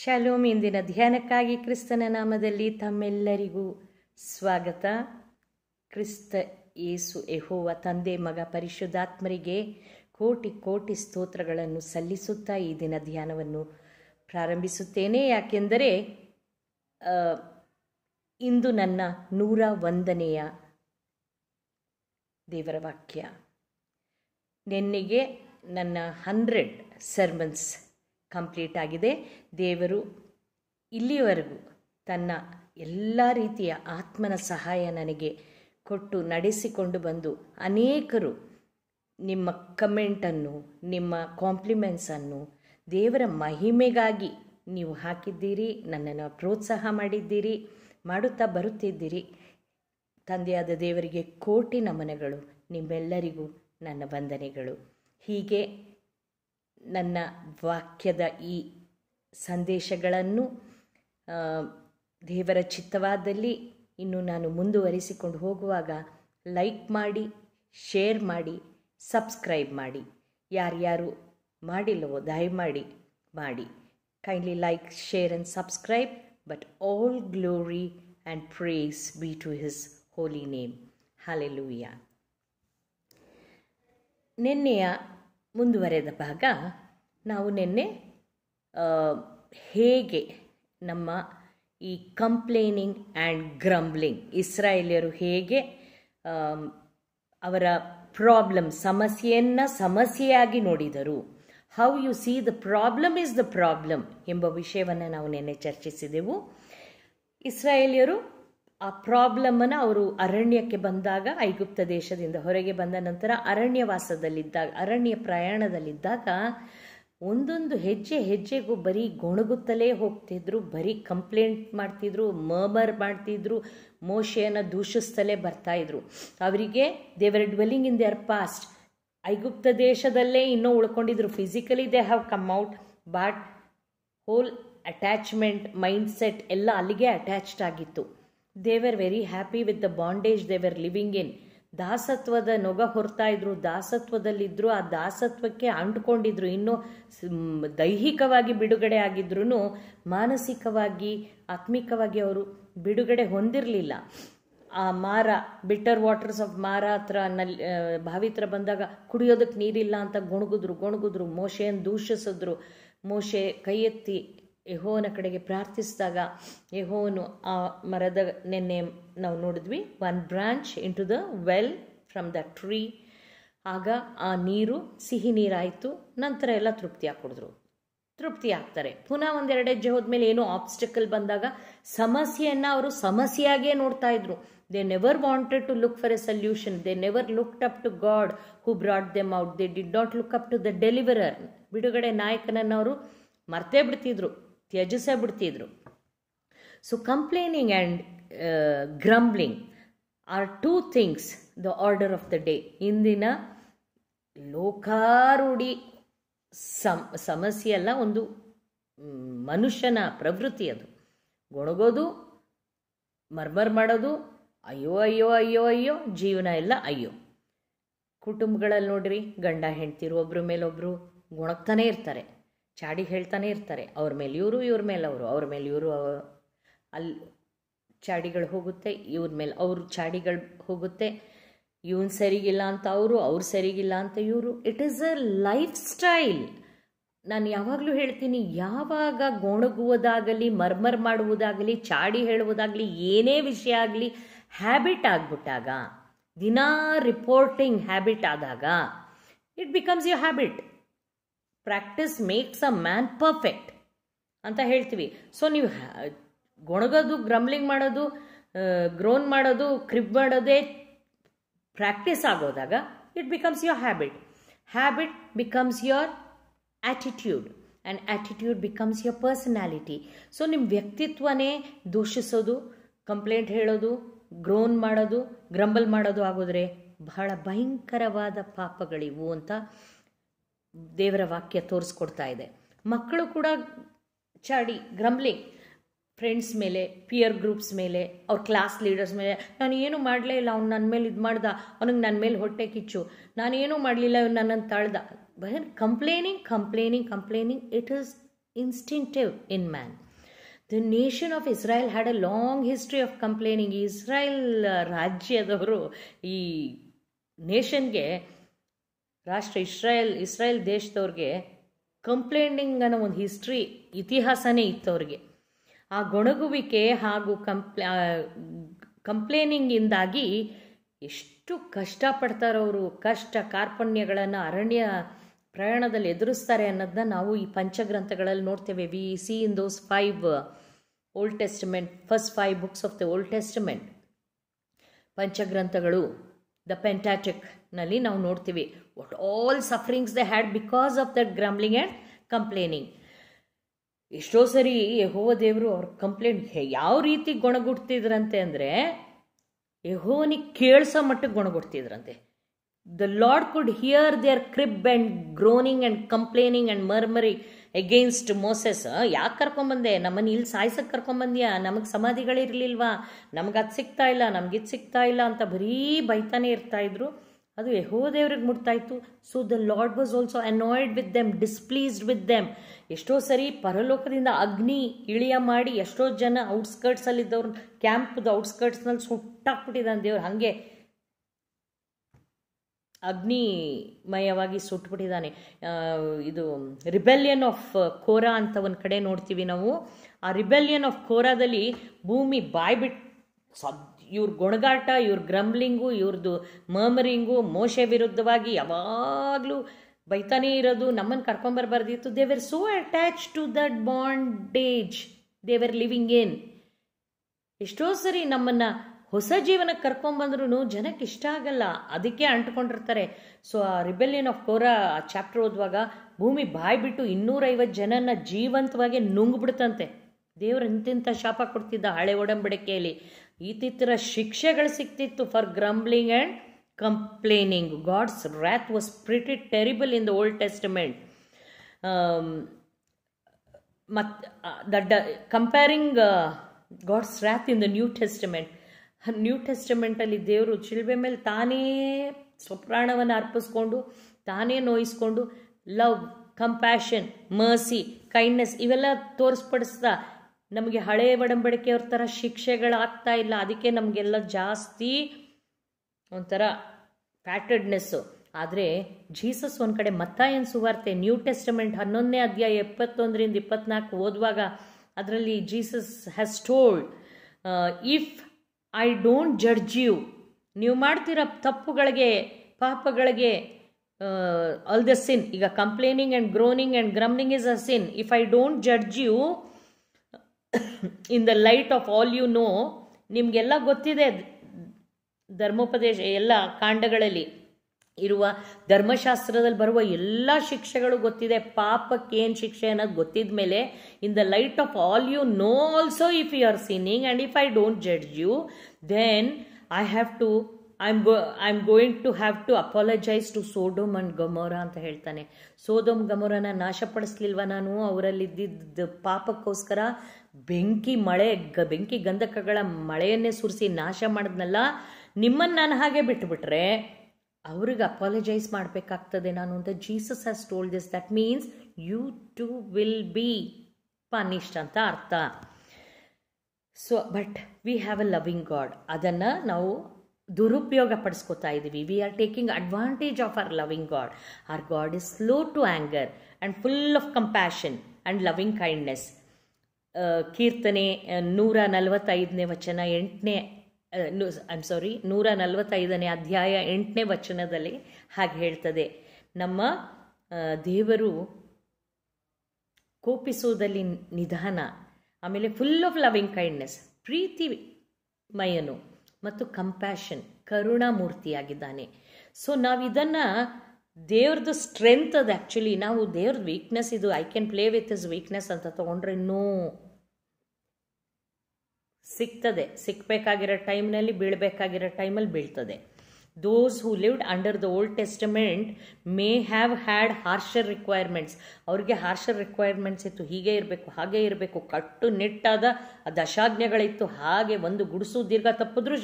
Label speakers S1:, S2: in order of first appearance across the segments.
S1: Shalom ಇಂದಿನ ಧ್ಯಾನಕ್ಕಾಗಿ ಕ್ರಿಸ್ತನ ನಾಮದಲ್ಲಿ ತಮ್ಮೆಲ್ಲರಿಗೂ ಸ್ವಾಗತ ಕ್ರಿಸ್ತ ಯೇಸು ಎಹೋವ ತಂದೆ ಮಗ ಪರಿಶುದ್ಧಾತ್ಮರಿಗೆ ಕೋಟಿ ಕೋಟಿ ಸ್ತೋತ್ರಗಳನ್ನು ಸಲ್ಲಿಸುತ್ತಾ ಈ ದಿನ ಧ್ಯಾನವನ್ನು ಪ್ರಾರಂಭಿಸುತ್ತೇನೆ ಯಾಕೆಂದರೆ ಇಂದು ನನ್ನ ನೂರ ಒಂದನೆಯ ದೇವರ ವಾಕ್ಯ ನಿನ್ನೆಗೆ ನನ್ನ ಹಂಡ್ರೆಡ್ ಸರ್ಮನ್ಸ್ ಕಂಪ್ಲೀಟ್ ಆಗಿದೆ ದೇವರು ಇಲ್ಲಿವರೆಗೂ ತನ್ನ ಎಲ್ಲ ರೀತಿಯ ಆತ್ಮನ ಸಹಾಯ ನನಗೆ ಕೊಟ್ಟು ನಡೆಸಿಕೊಂಡು ಬಂದು ಅನೇಕರು ನಿಮ್ಮ ಕಮೆಂಟನ್ನು ನಿಮ್ಮ ಕಾಂಪ್ಲಿಮೆಂಟ್ಸನ್ನು ದೇವರ ಮಹಿಮೆಗಾಗಿ ನೀವು ಹಾಕಿದ್ದೀರಿ ನನ್ನನ್ನು ಪ್ರೋತ್ಸಾಹ ಮಾಡಿದ್ದೀರಿ ಮಾಡುತ್ತಾ ಬರುತ್ತಿದ್ದೀರಿ ತಂದೆಯಾದ ದೇವರಿಗೆ ಕೋಟಿ ನಮನಗಳು ನಿಮ್ಮೆಲ್ಲರಿಗೂ ನನ್ನ ವಂದನೆಗಳು ಹೀಗೆ ನನ್ನ ವಾಕ್ಯದ ಈ ಸಂದೇಶಗಳನ್ನು ದೇವರ ಚಿತ್ತವಾದಲ್ಲಿ ಇನ್ನು ನಾನು ಮುಂದುವರಿಸಿಕೊಂಡು ಹೋಗುವಾಗ ಲೈಕ್ ಮಾಡಿ ಶೇರ್ ಮಾಡಿ ಸಬ್ಸ್ಕ್ರೈಬ್ ಮಾಡಿ ಯಾರ್ಯಾರು ಮಾಡಿಲ್ಲವೋ ದಯಮಾಡಿ ಮಾಡಿ kindly like share and subscribe but all glory and praise be to his holy name hallelujah ನಿನ್ನೆಯ ಮುಂದುವರೆದ ಭಾಗ ನಾವು ನಿನ್ನೆ ಹೇಗೆ ನಮ್ಮ ಈ ಕಂಪ್ಲೇನಿಂಗ್ ಆ್ಯಂಡ್ ಗ್ರಂಬ್ಲಿಂಗ್ ಇಸ್ರಾಯೇಲಿಯರು ಹೇಗೆ ಅವರ ಪ್ರಾಬ್ಲಮ್ ಸಮಸ್ಯೆಯನ್ನು ಸಮಸ್ಯೆಯಾಗಿ ನೋಡಿದರು how you see the problem is the problem ಎಂಬ ವಿಷಯವನ್ನು ನಾವು ನಿನ್ನೆ ಚರ್ಚಿಸಿದೆವು ಇಸ್ರಾಯೇಲಿಯರು ಆ ಪ್ರಾಬ್ಲಮನ್ನು ಅವರು ಅರಣ್ಯಕ್ಕೆ ಬಂದಾಗ ಐಗುಪ್ತ ದೇಶದಿಂದ ಹೊರಗೆ ಬಂದ ನಂತರ ಅರಣ್ಯವಾಸದಲ್ಲಿದ್ದಾಗ ಅರಣ್ಯ ಪ್ರಯಾಣದಲ್ಲಿದ್ದಾಗ ಒಂದೊಂದು ಹೆಜ್ಜೆ ಹೆಜ್ಜೆಗೂ ಬರೀ ಗೊಣಗುತ್ತಲೇ ಹೋಗ್ತಿದ್ರು ಬರೀ ಕಂಪ್ಲೇಂಟ್ ಮಾಡ್ತಿದ್ರು ಮರ್ಮರ್ ಮಾಡ್ತಿದ್ರು ಮೋಶೆಯನ್ನು ದೂಷಿಸ್ತಲೇ ಬರ್ತಾಯಿದ್ರು ಅವರಿಗೆ ದೇವರ್ ಡ್ವೆಲ್ಲಿಂಗ್ ಇನ್ ದೇರ್ ಪಾಸ್ಟ್ ಐಗುಪ್ತ ದೇಶದಲ್ಲೇ ಇನ್ನೂ ಉಳ್ಕೊಂಡಿದ್ರು physically they have come out but whole attachment mindset ಎಲ್ಲ ಅಲ್ಲಿಗೆ ಅಟ್ಯಾಚ್ಡ್ ಆಗಿತ್ತು they were very happy with the bondage they were living in ದಾಸತ್ವದ ನೊಗ ಹೊರ್ತಾ ಇದ್ರು ದಾಸತ್ವದಲ್ಲಿದ್ದರು ಆ ದಾಸತ್ವಕ್ಕೆ ಅಂಟ್ಕೊಂಡಿದ್ರು ಇನ್ನೂ ದೈಹಿಕವಾಗಿ ಬಿಡುಗಡೆ ಆಗಿದ್ರು ಮಾನಸಿಕವಾಗಿ ಆತ್ಮಿಕವಾಗಿ ಅವರು ಬಿಡುಗಡೆ ಹೊಂದಿರಲಿಲ್ಲ ಆ ಮಾರ ಬಿಟ್ಟರ್ ವಾಟರ್ಸ್ ಆಫ್ ಮಾರ ಹತ್ರ ನಲ್ಲಿ ಭಾವಿತ್ರ ಬಂದಾಗ ಕುಡಿಯೋದಕ್ಕೆ ನೀರಿಲ್ಲ ಅಂತ ಗೊಣಗಿದ್ರು ಗೊಣಗಿದ್ರು ಮೋಶೆಯನ್ನು ದೂಷಿಸಿದ್ರು ಮೋಶೆ ಕೈ ಎತ್ತಿ ಯಹೋವನ ಕಡೆಗೆ ಪ್ರಾರ್ಥಿಸಿದಾಗ ಯಹೋವನು ಆ ಮರದ ನೆನ್ನೆ ನಾವು ನೋಡಿದ್ವಿ one branch into the well from the tree ಆಗ ಆ ನೀರು ಸಿಹಿ ನೀರಾಯಿತು ನಂತರ ಎಲ್ಲ ತೃಪ್ತಿ ಹಾಕಿದ್ರು ತೃಪ್ತಿ ಆಗ್ತಾರೆ ಪುನಃ ಒಂದೆರಡು ಹೆಜ್ಜೆ ಹೋದ್ಮೇಲೆ ಏನೋ ಆಬ್ಸ್ಟಕಲ್ ಬಂದಾಗ ಸಮಸ್ಯೆಯನ್ನು ಅವರು ಸಮಸ್ಯೆಯಾಗೇ ನೋಡ್ತಾ ಇದ್ರು they never wanted to look for a solution they never looked up to God who brought them out they did not look up to the deliverer ಬಿಡುಗಡೆ ನಾಯಕನನ್ನು ಅವರು ಮರ್ತೇ ಬಿಡ್ತಿದ್ರು ತ್ಯಜಿಸೇ ಬಿಡ್ತಿದ್ರು so complaining and grumbling are two things the order of the day ಇಂದಿನ ಲೋಕಾರೂಢಿ ಸಮ ಸಮಸ್ಯೆ ಅಲ್ಲ ಒಂದು ಮನುಷ್ಯನ ಪ್ರವೃತ್ತಿ ಅದು ಗೊಣಗೋದು ಮರ್ಮರ್ ಮಾಡೋದು ಅಯ್ಯೋ ಅಯ್ಯೋ ಅಯ್ಯೋ ಅಯ್ಯೋ ಜೀವನ ಎಲ್ಲ ಅಯ್ಯೋ ಕುಟುಂಬಗಳಲ್ಲಿ ನೋಡ್ರಿ ಗಂಡ ಹೆಂಡ್ತಿರು ಒಬ್ಬರು ಮೇಲೊಬ್ಬರು ಗುಣಕ್ತಾನೇ ಇರ್ತಾರೆ ಚಾಡಿ ಹೇಳ್ತಾನೆ ಇರ್ತಾರೆ ಅವ್ರ ಮೇಲೆ ಇವರು ಇವ್ರ ಮೇಲೆ ಅವರು ಅವ್ರ ಮೇಲೆ ಇವರು ಅಲ್ಲಿ ಚಾಡಿಗಳು ಹೋಗುತ್ತೆ ಇವ್ರ ಮೇಲೆ ಅವ್ರ ಚಾಡಿಗಳು ಹೋಗುತ್ತೆ ಇವನ್ ಸರಿಗಿಲ್ಲ ಅಂತ ಅವರು ಅವ್ರು ಸರಿಗಿಲ್ಲ ಅಂತ ಇವರು it is a life style ನಾನು ಯಾವಾಗಲೂ ಹೇಳ್ತೀನಿ ಯಾವಾಗ ಗೊಣಗುವುದಾಗಲಿ ಮರ್ಮರ್ ಮಾಡುವುದಾಗಲಿ ಚಾಡಿ ಹೇಳುವುದಾಗಲಿ ಏನೇ ವಿಷಯ ಆಗಲಿ ಹ್ಯಾಬಿಟ್ ಆಗಿಬಿಟ್ಟಾಗ ದಿನಾ ರಿಪೋರ್ಟಿಂಗ್ ಹ್ಯಾಬಿಟ್ ಆದಾಗ it becomes you habit practice makes a man perfect ಅಂತ ಹೇಳ್ತೀವಿ ಸೊ ನೀವು ಗೊಣಗೋದು ಗ್ರಮ್ಲಿಂಗ್ ಮಾಡೋದು ಗ್ರೋನ್ ಮಾಡೋದು ಕ್ರಿಬ್ ಮಾಡೋದೇ ಪ್ರಾಕ್ಟೀಸ್ ಆಗೋದಾಗ it becomes your habit habit becomes your attitude and attitude becomes your personality so ನಿಮ್ಮ ವ್ಯಕ್ತಿತ್ವನೇ ದೂಷಿಸೋದು ಕಂಪ್ಲೇಂಟ್ ಹೇಳೋದು ಗ್ರೋನ್ ಮಾಡೋದು ಗ್ರಂಬಲ್ ಮಾಡೋದು ಆಗೋದ್ರೆ ಬಹಳ ಭಯಂಕರವಾದ ಪಾಪಗಳಿವು ಅಂತ ದೇವರ ವಾಕ್ಯ ತೋರಿಸ್ಕೊಡ್ತಾ ಇದೆ ಮಕ್ಕಳು ಕೂಡ ಚಾಡಿ ಗ್ರಂಬ್ಲಿಂಗ್ ಫ್ರೆಂಡ್ಸ್ ಮೇಲೆ ಪಿಯರ್ ಗ್ರೂಪ್ಸ್ ಮೇಲೆ ಅವ್ರ ಕ್ಲಾಸ್ ಲೀಡರ್ಸ್ ಮೇಲೆ ನಾನು ಏನು ಮಾಡಲೇ ಇಲ್ಲ ಅವ್ನು ನನ್ನ ಮೇಲೆ ಇದು ಮಾಡ್ದ ಅವ್ನಿಗೆ ನನ್ನ ಮೇಲೆ ಹೊಟ್ಟೆ ಕಿಚ್ಚು ನಾನೇನೂ ಮಾಡಲಿಲ್ಲ ಇವ್ನು ನನ್ನನ್ನು ತಾಳ್ದ ಬಹನ್ complaining complaining complaining it is instinctive in man the nation of Israel had a long history of complaining Israel ರಾಜ್ಯದವರು ಈ ನೇಷನ್ಗೆ ರಾಷ್ಟ್ರ ಇಸ್ರಾಯೇಲ್ ಇಸ್ರಾಯೇಲ್ ದೇಶದವ್ರಿಗೆ ಕಂಪ್ಲೇಂಟಿಂಗ್ ಅನ್ನೋ ಒಂದು ಹಿಸ್ಟ್ರಿ ಇತಿಹಾಸನೇ ಅವ್ರಿಗೆ ಆ ಗೊಣಗುವಿಕೆ ಹಾಗೂ ಕಂಪ್ಲೇ ಕಂಪ್ಲೇನಿಂಗಿಂದಾಗಿ ಎಷ್ಟು ಕಷ್ಟಪಡ್ತಾರವರು ಕಷ್ಟ ಕಾರ್ಪಣ್ಯಗಳನ್ನು ಅರಣ್ಯ ಪ್ರಯಾಣದಲ್ಲಿ ಎದುರಿಸ್ತಾರೆ ಅನ್ನೋದನ್ನ ನಾವು ಈ ಪಂಚಗ್ರಂಥಗಳಲ್ಲಿ ನೋಡ್ತೇವೆ we see in those five Old Testament first five books of the Old Testament ಪಂಚಗ್ರಂಥಗಳು ದ ಪೆಂಟಾಟಿಕ್ನಲ್ಲಿ ನಾವು ನೋಡ್ತೀವಿ what all sufferings they had because of that grumbling and complaining ಎಷ್ಟೋ ಸರಿ ಯಹೋ ದೇವರು ಅವ್ರ ಕಂಪ್ಲೇಂಟ್ ಯಾವ ರೀತಿ ಗೊಣಗುಡ್ತಿದ್ರಂತೆ ಅಂದರೆ ಯಹೋನಿಗೆ ಕೇಳಿಸೋ ಮಟ್ಟಕ್ಕೆ ಗೊಣಗುಡ್ತಿದ್ರಂತೆ the Lord could hear their crib and groaning and complaining and murmur against Moses ಯಾಕೆ ಕರ್ಕೊಂಬಂದೆ ನಮ್ಮನ್ನ ಇಲ್ಲಿ ಸಾಯ್ಸಕ್ಕೆ ಕರ್ಕೊಂಬಂದ್ಯಾ ನಮಗೆ ಸಮಾಧಿಗಳಿರಲಿಲ್ವಾ ನಮ್ಗೆ ಅದು ಸಿಗ್ತಾ ಇಲ್ಲ ನಮ್ಗೆ ಇದು ಸಿಗ್ತಾ ಇಲ್ಲ ಅಂತ ಬರೀ ಬೈತಾನೆ ಇದ್ರು ಅದು ಯಹೋ ದೇವ್ರಿಗೆ ಇತ್ತು so the Lord was also annoyed with them displeased with them ಎಷ್ಟೋ ಸರಿ ಪರಲೋಕದಿಂದ ಅಗ್ನಿ ಇಳಿಯ ಮಾಡಿ ಎಷ್ಟೋ ಜನ ಔಟ್ಸ್ಕರ್ಟ್ಸಲ್ಲಿದ್ದವ್ರನ್ನ ಕ್ಯಾಂಪ್ದು ಔಟ್ಸ್ಕರ್ಟ್ಸ್ನಲ್ಲಿ ಸುಟ್ಟಾಕ್ಬಿಟ್ಟಿದ್ದಾನೆ ದೇವ್ರು ಹಾಗೆ ಅಗ್ನಿಮಯವಾಗಿ ಸುಟ್ಬಿಟ್ಟಿದ್ದಾನೆ ಇದು ರಿಬೆಲಿಯನ್ ಆಫ್ ಕೋರಾ ಅಂತ ಒಂದು ಕಡೆ ನೋಡ್ತೀವಿ ನಾವು ಆ ರಿಬೆಲಿಯನ್ ಆಫ್ ಕೋರಾದಲ್ಲಿ ಭೂಮಿ ಬಾಯ್ಬಿಟ್ ಸದ್ ಇವ್ರ ಗೊಣಗಾಟ ಇವ್ರ ಗ್ರಂಬ್ಲಿಂಗು ಇವ್ರದ್ದು ಮರ್ಮರಿಂಗು ಮೋಶೆ ವಿರುದ್ಧವಾಗಿ ಯಾವಾಗಲೂ ಬೈತಾನೇ ಇರೋದು ನಮ್ಮನ್ನು ಕರ್ಕೊಂಬರ್ಬಾರ್ದಿತ್ತು they were so attached to that bondage they were living ಏನ್ ಎಷ್ಟೋ ಸರಿ ನಮ್ಮನ್ನು ಹೊಸ ಜೀವನಕ್ಕೆ ಕರ್ಕೊಂಬಂದ್ರೂ ಜನಕ್ಕೆ ಇಷ್ಟ ಆಗಲ್ಲ ಅದಕ್ಕೆ ಅಂಟ್ಕೊಂಡಿರ್ತಾರೆ ಸೊ ಆ ರಿಬೆಲಿಯನ್ ಆಫ್ ಕೋರಾ ಆ ಚಾಪ್ಟರ್ ಓದುವಾಗ ಭೂಮಿ ಬಿಟ್ಟು ಇನ್ನೂರೈವತ್ತು ಜನನ ಜೀವಂತವಾಗಿ ನುಂಗ್ಬಿಡ್ತಂತೆ ದೇವ್ರು ಇಂತಿಂಥ ಶಾಪ ಕೊಡ್ತಿದ್ದ ಹಳೆ ಒಡಂಬಡಿಕೆಯಲ್ಲಿ ಇತ್ತಿತ್ತರ ಶಿಕ್ಷೆಗಳು ಸಿಕ್ತಿತ್ತು for grumbling and complaining God's wrath was pretty terrible in the Old Testament ಮತ್ತು ದಡ್ಡ comparing God's wrath in the New Testament New ಟೆಸ್ಟಮೆಂಟಲ್ಲಿ ದೇವರು ಚಿಲ್ಬೆ ಮೇಲೆ ತಾನೇ ಸ್ವಪ್ರಾಣವನ್ನು ಅರ್ಪಿಸ್ಕೊಂಡು ತಾನೇ ನೋಯಿಸ್ಕೊಂಡು ಲವ್ ಕಂಪ್ಯಾಷನ್ ಮರ್ಸಿ ಕೈಂಡ್ನೆಸ್ ಇವೆಲ್ಲ ತೋರಿಸ್ಪಡಿಸ್ತಾ ನಮಗೆ ಹಳೆ ಒಡಂಬಡಿಕೆಯವ್ರ ಥರ ಶಿಕ್ಷೆಗಳಾಗ್ತಾ ಇಲ್ಲ ಅದಕ್ಕೆ ನಮಗೆಲ್ಲ ಜಾಸ್ತಿ ಒಂಥರ ಪ್ಯಾಟರ್ಡ್ನೆಸ್ಸು ಆದರೆ ಜೀಸಸ್ ಒಂದು ಕಡೆ ಮತ್ತಾಯನ್ ಸುವಾರ್ತೆ ನ್ಯೂ ಟೆಸ್ಟಮೆಂಟ್ ಹನ್ನೊಂದನೇ ಅಧ್ಯಾಯ ಎಪ್ಪತ್ತೊಂದರಿಂದ ಇಪ್ಪತ್ನಾಲ್ಕು ಓದುವಾಗ ಅದರಲ್ಲಿ Jesus has told if I don't judge you ನೀವು ಮಾಡ್ತಿರೋ ತಪ್ಪುಗಳಿಗೆ ಪಾಪಗಳಿಗೆ ಆಲ್ ದ ಸಿನ್ ಈಗ complaining and groaning and grumbling is a sin if I don't judge you in the light of all you know ನಿಮಗೆಲ್ಲ ಗೊತ್ತಿದೆ ಧರ್ಮೋಪದೇಶ ಎಲ್ಲ ಕಾಂಡಗಳಲ್ಲಿ ಇರುವ ಧರ್ಮಶಾಸ್ತ್ರದಲ್ಲಿ ಬರುವ ಎಲ್ಲ ಶಿಕ್ಷೆಗಳು ಗೊತ್ತಿದೆ ಪಾಪಕ್ಕೆ ಏನು ಶಿಕ್ಷೆ ಅನ್ನೋದು ಗೊತ್ತಿದ ಮೇಲೆ in the light of all you know also if you are sinning and if I don't judge you then I have to I go I am going to have to apologize to Sodom and Gomorrah ಅಂತ ಹೇಳ್ತಾನೆ ಸೋದೋಮ್ ಗಮೋರನ ನಾಶಪಡಿಸ್ಲಿಲ್ವ ನಾನು ಅವರಲ್ಲಿದ್ದಿದ್ದ ಪಾಪಕ್ಕೋಸ್ಕರ ಬೆಂಕಿ ಮಳೆ ಗ ಬೆಂಕಿ ಗಂಧಕಗಳ ಮಳೆಯನ್ನೇ ಸುರಿಸಿ ನಾಶ ಮಾಡಿದ್ನಲ್ಲ ನಿಮ್ಮನ್ನು ನಾನು ಹಾಗೆ ಬಿಟ್ಟುಬಿಟ್ರೆ ಅವ್ರಿಗೆ ಅಪಾಲಜೈಸ್ ಮಾಡಬೇಕಾಗ್ತದೆ ನಾನು ಅಂತ Jesus has told this that means you too will be punished ಅಂತ ಅರ್ಥ so but we have a loving God ಅದನ್ನು ನಾವು ದುರುಪಯೋಗ ಪಡಿಸ್ಕೋತಾ ಇದ್ದೀವಿ we are taking advantage of our loving God or God is slow to anger and full of compassion and loving kindness ಕೀರ್ತನೆ ನೂರ ನಲವತ್ತೈದನೇ ವಚನ ಎಂಟನೇ ಐಮ್ ಸಾರಿ ನೂರ ನಲವತ್ತೈದನೇ ಅಧ್ಯಾಯ ಎಂಟನೇ ವಚನದಲ್ಲಿ ಹಾಗೆ ಹೇಳ್ತದೆ ನಮ್ಮ ದೇವರು ಕೋಪಿಸುವುದಲ್ಲಿ ನಿಧಾನ ಆಮೇಲೆ ಫುಲ್ ಆಫ್ ಲವಿಂಗ್ ಕೈಂಡ್ನೆಸ್ ಪ್ರೀತಿ ಮಯನು ಮತ್ತು ಕಂಪ್ಯಾಷನ್ ಕರುಣಾಮೂರ್ತಿಯಾಗಿದ್ದಾನೆ ಸೊ ನಾವು ಇದನ್ನು ದೇವ್ರದ್ದು ಸ್ಟ್ರೆಂತ್ ಅದು ಆ್ಯಕ್ಚುಲಿ ನಾವು ದೇವ್ರದ್ದು ವೀಕ್ನೆಸ್ ಇದು I can play with his weakness ಅಂತ ತೊಗೊಂಡ್ರೆ ನೋ ಸಿಗ್ತದೆ ಸಿಕ್ಕಬೇಕಾಗಿರೋ ಟೈಮ್ನಲ್ಲಿ ಬೀಳಬೇಕಾಗಿರೋ ಟೈಮಲ್ಲಿ ಬೀಳ್ತದೆ those who lived under the Old Testament may have had harsher requirements ಅವ್ರಿಗೆ ಹಾರ್ಷರ್ ರಿಕ್ವೈರ್ಮೆಂಟ್ಸ್ ಇತ್ತು ಹೀಗೆ ಇರಬೇಕು ಹಾಗೆ ಇರಬೇಕು ಕಟ್ಟುನಿಟ್ಟಾದ ದಶಾಜ್ಞೆಗಳಿತ್ತು ಹಾಗೆ ಒಂದು ಗುಡಿಸು ದೀರ್ಘ ತಪ್ಪಿದ್ರೂ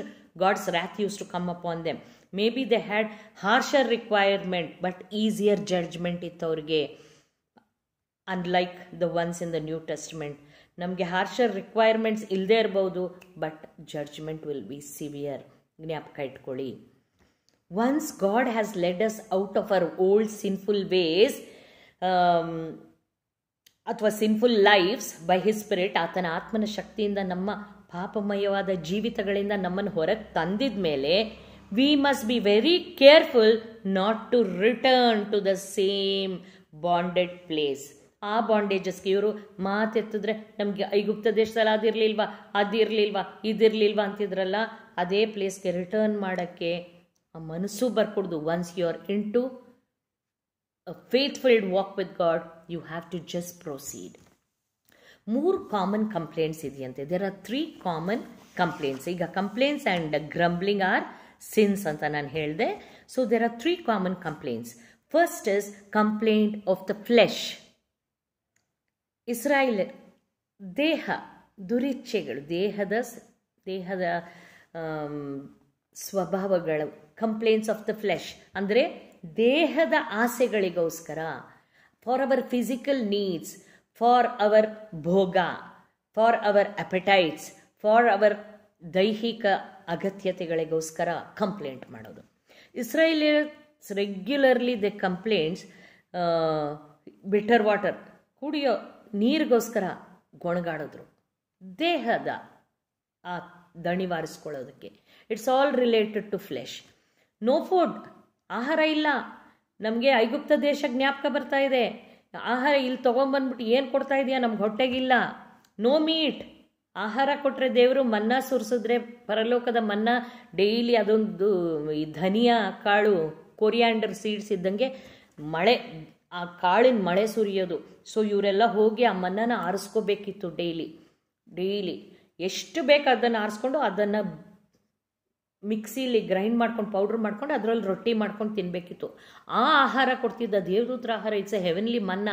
S1: God's wrath used to come up on them maybe they had harsher requirement but easier judgment ಇತ್ತು ಅವ್ರಿಗೆ unlike the ones in the New Testament ನಮಗೆ ಹಾರ್ಷರ್ ರಿಕ್ವೈರ್ಮೆಂಟ್ಸ್ ಇಲ್ಲದೆ ಇರ್ಬೋದು but judgment will be severe ಜ್ಞಾಪಕ ಇಟ್ಕೊಳ್ಳಿ once God has led us out of our old sinful ways ಅಥವಾ sinful lifes by his spirit ಆತನ ಆತ್ಮನ ಶಕ್ತಿಯಿಂದ ನಮ್ಮ ಪಾಪಮಯವಾದ ಜೀವಿತಗಳಿಂದ ನಮ್ಮನ್ನು ಹೊರಗೆ ತಂದಿದ ಮೇಲೆ we must be very careful not to return to the same bonded place ಆ ಬಾಂಡೇಜಸ್ಗೆ ಇವರು ಮಾತೆತ್ತಿದ್ರೆ ನಮಗೆ ಐಗುಪ್ತ ದೇಶದಲ್ಲಿ ಅದಿರಲಿಲ್ವಾ ಅದಿರಲಿಲ್ವಾ ಇದಿರಲಿಲ್ವಾ ಅಂತಿದ್ರಲ್ಲ ಅದೇ ಪ್ಲೇಸ್ಗೆ ರಿಟರ್ನ್ ಮಾಡೋಕ್ಕೆ ಆ ಮನಸ್ಸು ಬರ್ಕೊಡ್ದು once you are into faithful walk with God you have to just proceed ಮೂರು ಕಾಮನ್ ಕಂಪ್ಲೇಂಟ್ಸ್ ಇದೆಯಂತೆ there are three common complaints ಈಗ complaints and grumbling are sins ಅಂತ ನಾನು ಹೇಳಿದೆ so there are three common complaints first is complaint of the flesh ಇಸ್ರಾಯಿಲ್ ದೇಹ ದುರಿಚ್ಛೆಗಳು ದೇಹದ ದೇಹದ ಸ್ವಭಾವಗಳು ಕಂಪ್ಲೇಂಟ್ಸ್ ಆಫ್ ದ ಫ್ಲೆಶ್ ಅಂದರೆ ದೇಹದ ಆಸೆಗಳಿಗೋಸ್ಕರ for our physical needs for our ಭೋಗ for our appetites for our ದೈಹಿಕ ಅಗತ್ಯತೆಗಳಿಗೋಸ್ಕರ ಕಂಪ್ಲೇಂಟ್ ಮಾಡೋದು ಇಸ್ರೇಲಿಯರ್ಸ್ regularly the complaints bitter water ಕುಡಿಯೋ ನೀರಿಗೋಸ್ಕರ ಗೊಣಗಾಡಿದ್ರು ದೇಹದ ಆ ದಣಿವಾರಿಸ್ಕೊಳ್ಳೋದಕ್ಕೆ it's all related to flesh no food ಆಹಾರ ಇಲ್ಲ ನಮಗೆ ಐಗುಪ್ತ ದೇಶ ಜ್ಞಾಪಕ ಬರ್ತಾ ಇದೆ ಆಹಾರ ಇಲ್ಲಿ ತೊಗೊಂಬಂದ್ಬಿಟ್ಟು ಏನು ಕೊಡ್ತಾ ಇದೆಯಾ ನಮ್ಗೆ ಹೊಟ್ಟೆಗಿಲ್ಲ ನೋ ಮೀಟ್ ಆಹಾರ ಕೊಟ್ಟರೆ ದೇವರು ಮನ್ನ ಸುರಿಸಿದ್ರೆ ಪರಲೋಕದ ಮನ್ನ ಡೈಲಿ ಅದೊಂದು ಈ ಧನಿಯಾ ಕಾಳು ಕೊರಿಯಾಂಡರ್ ಸೀಡ್ಸ್ ಇದ್ದಂಗೆ ಮಳೆ ಆ ಕಾಳಿನ ಮಳೆ ಸುರಿಯೋದು ಸೊ ಇವರೆಲ್ಲ ಹೋಗಿ ಆ ಮನ್ನನ ಆರಿಸ್ಕೋಬೇಕಿತ್ತು ಡೈಲಿ ಡೈಲಿ ಎಷ್ಟು ಬೇಕು ಅದನ್ನು ಆರಿಸ್ಕೊಂಡು ಅದನ್ನು ಮಿಕ್ಸಿಲಿ ಗ್ರೈಂಡ್ ಮಾಡ್ಕೊಂಡು ಪೌಡ್ರ್ ಮಾಡ್ಕೊಂಡು ಅದರಲ್ಲಿ ರೊಟ್ಟಿ ಮಾಡ್ಕೊಂಡು ತಿನ್ನಬೇಕಿತ್ತು ಆ ಆಹಾರ ಕೊಡ್ತಿದ್ದ ದೇವದೂತ್ರ ಆಹಾರ ಇಟ್ಸ್ ಎ ಹೆವನ್ಲಿ ಮನ್ನ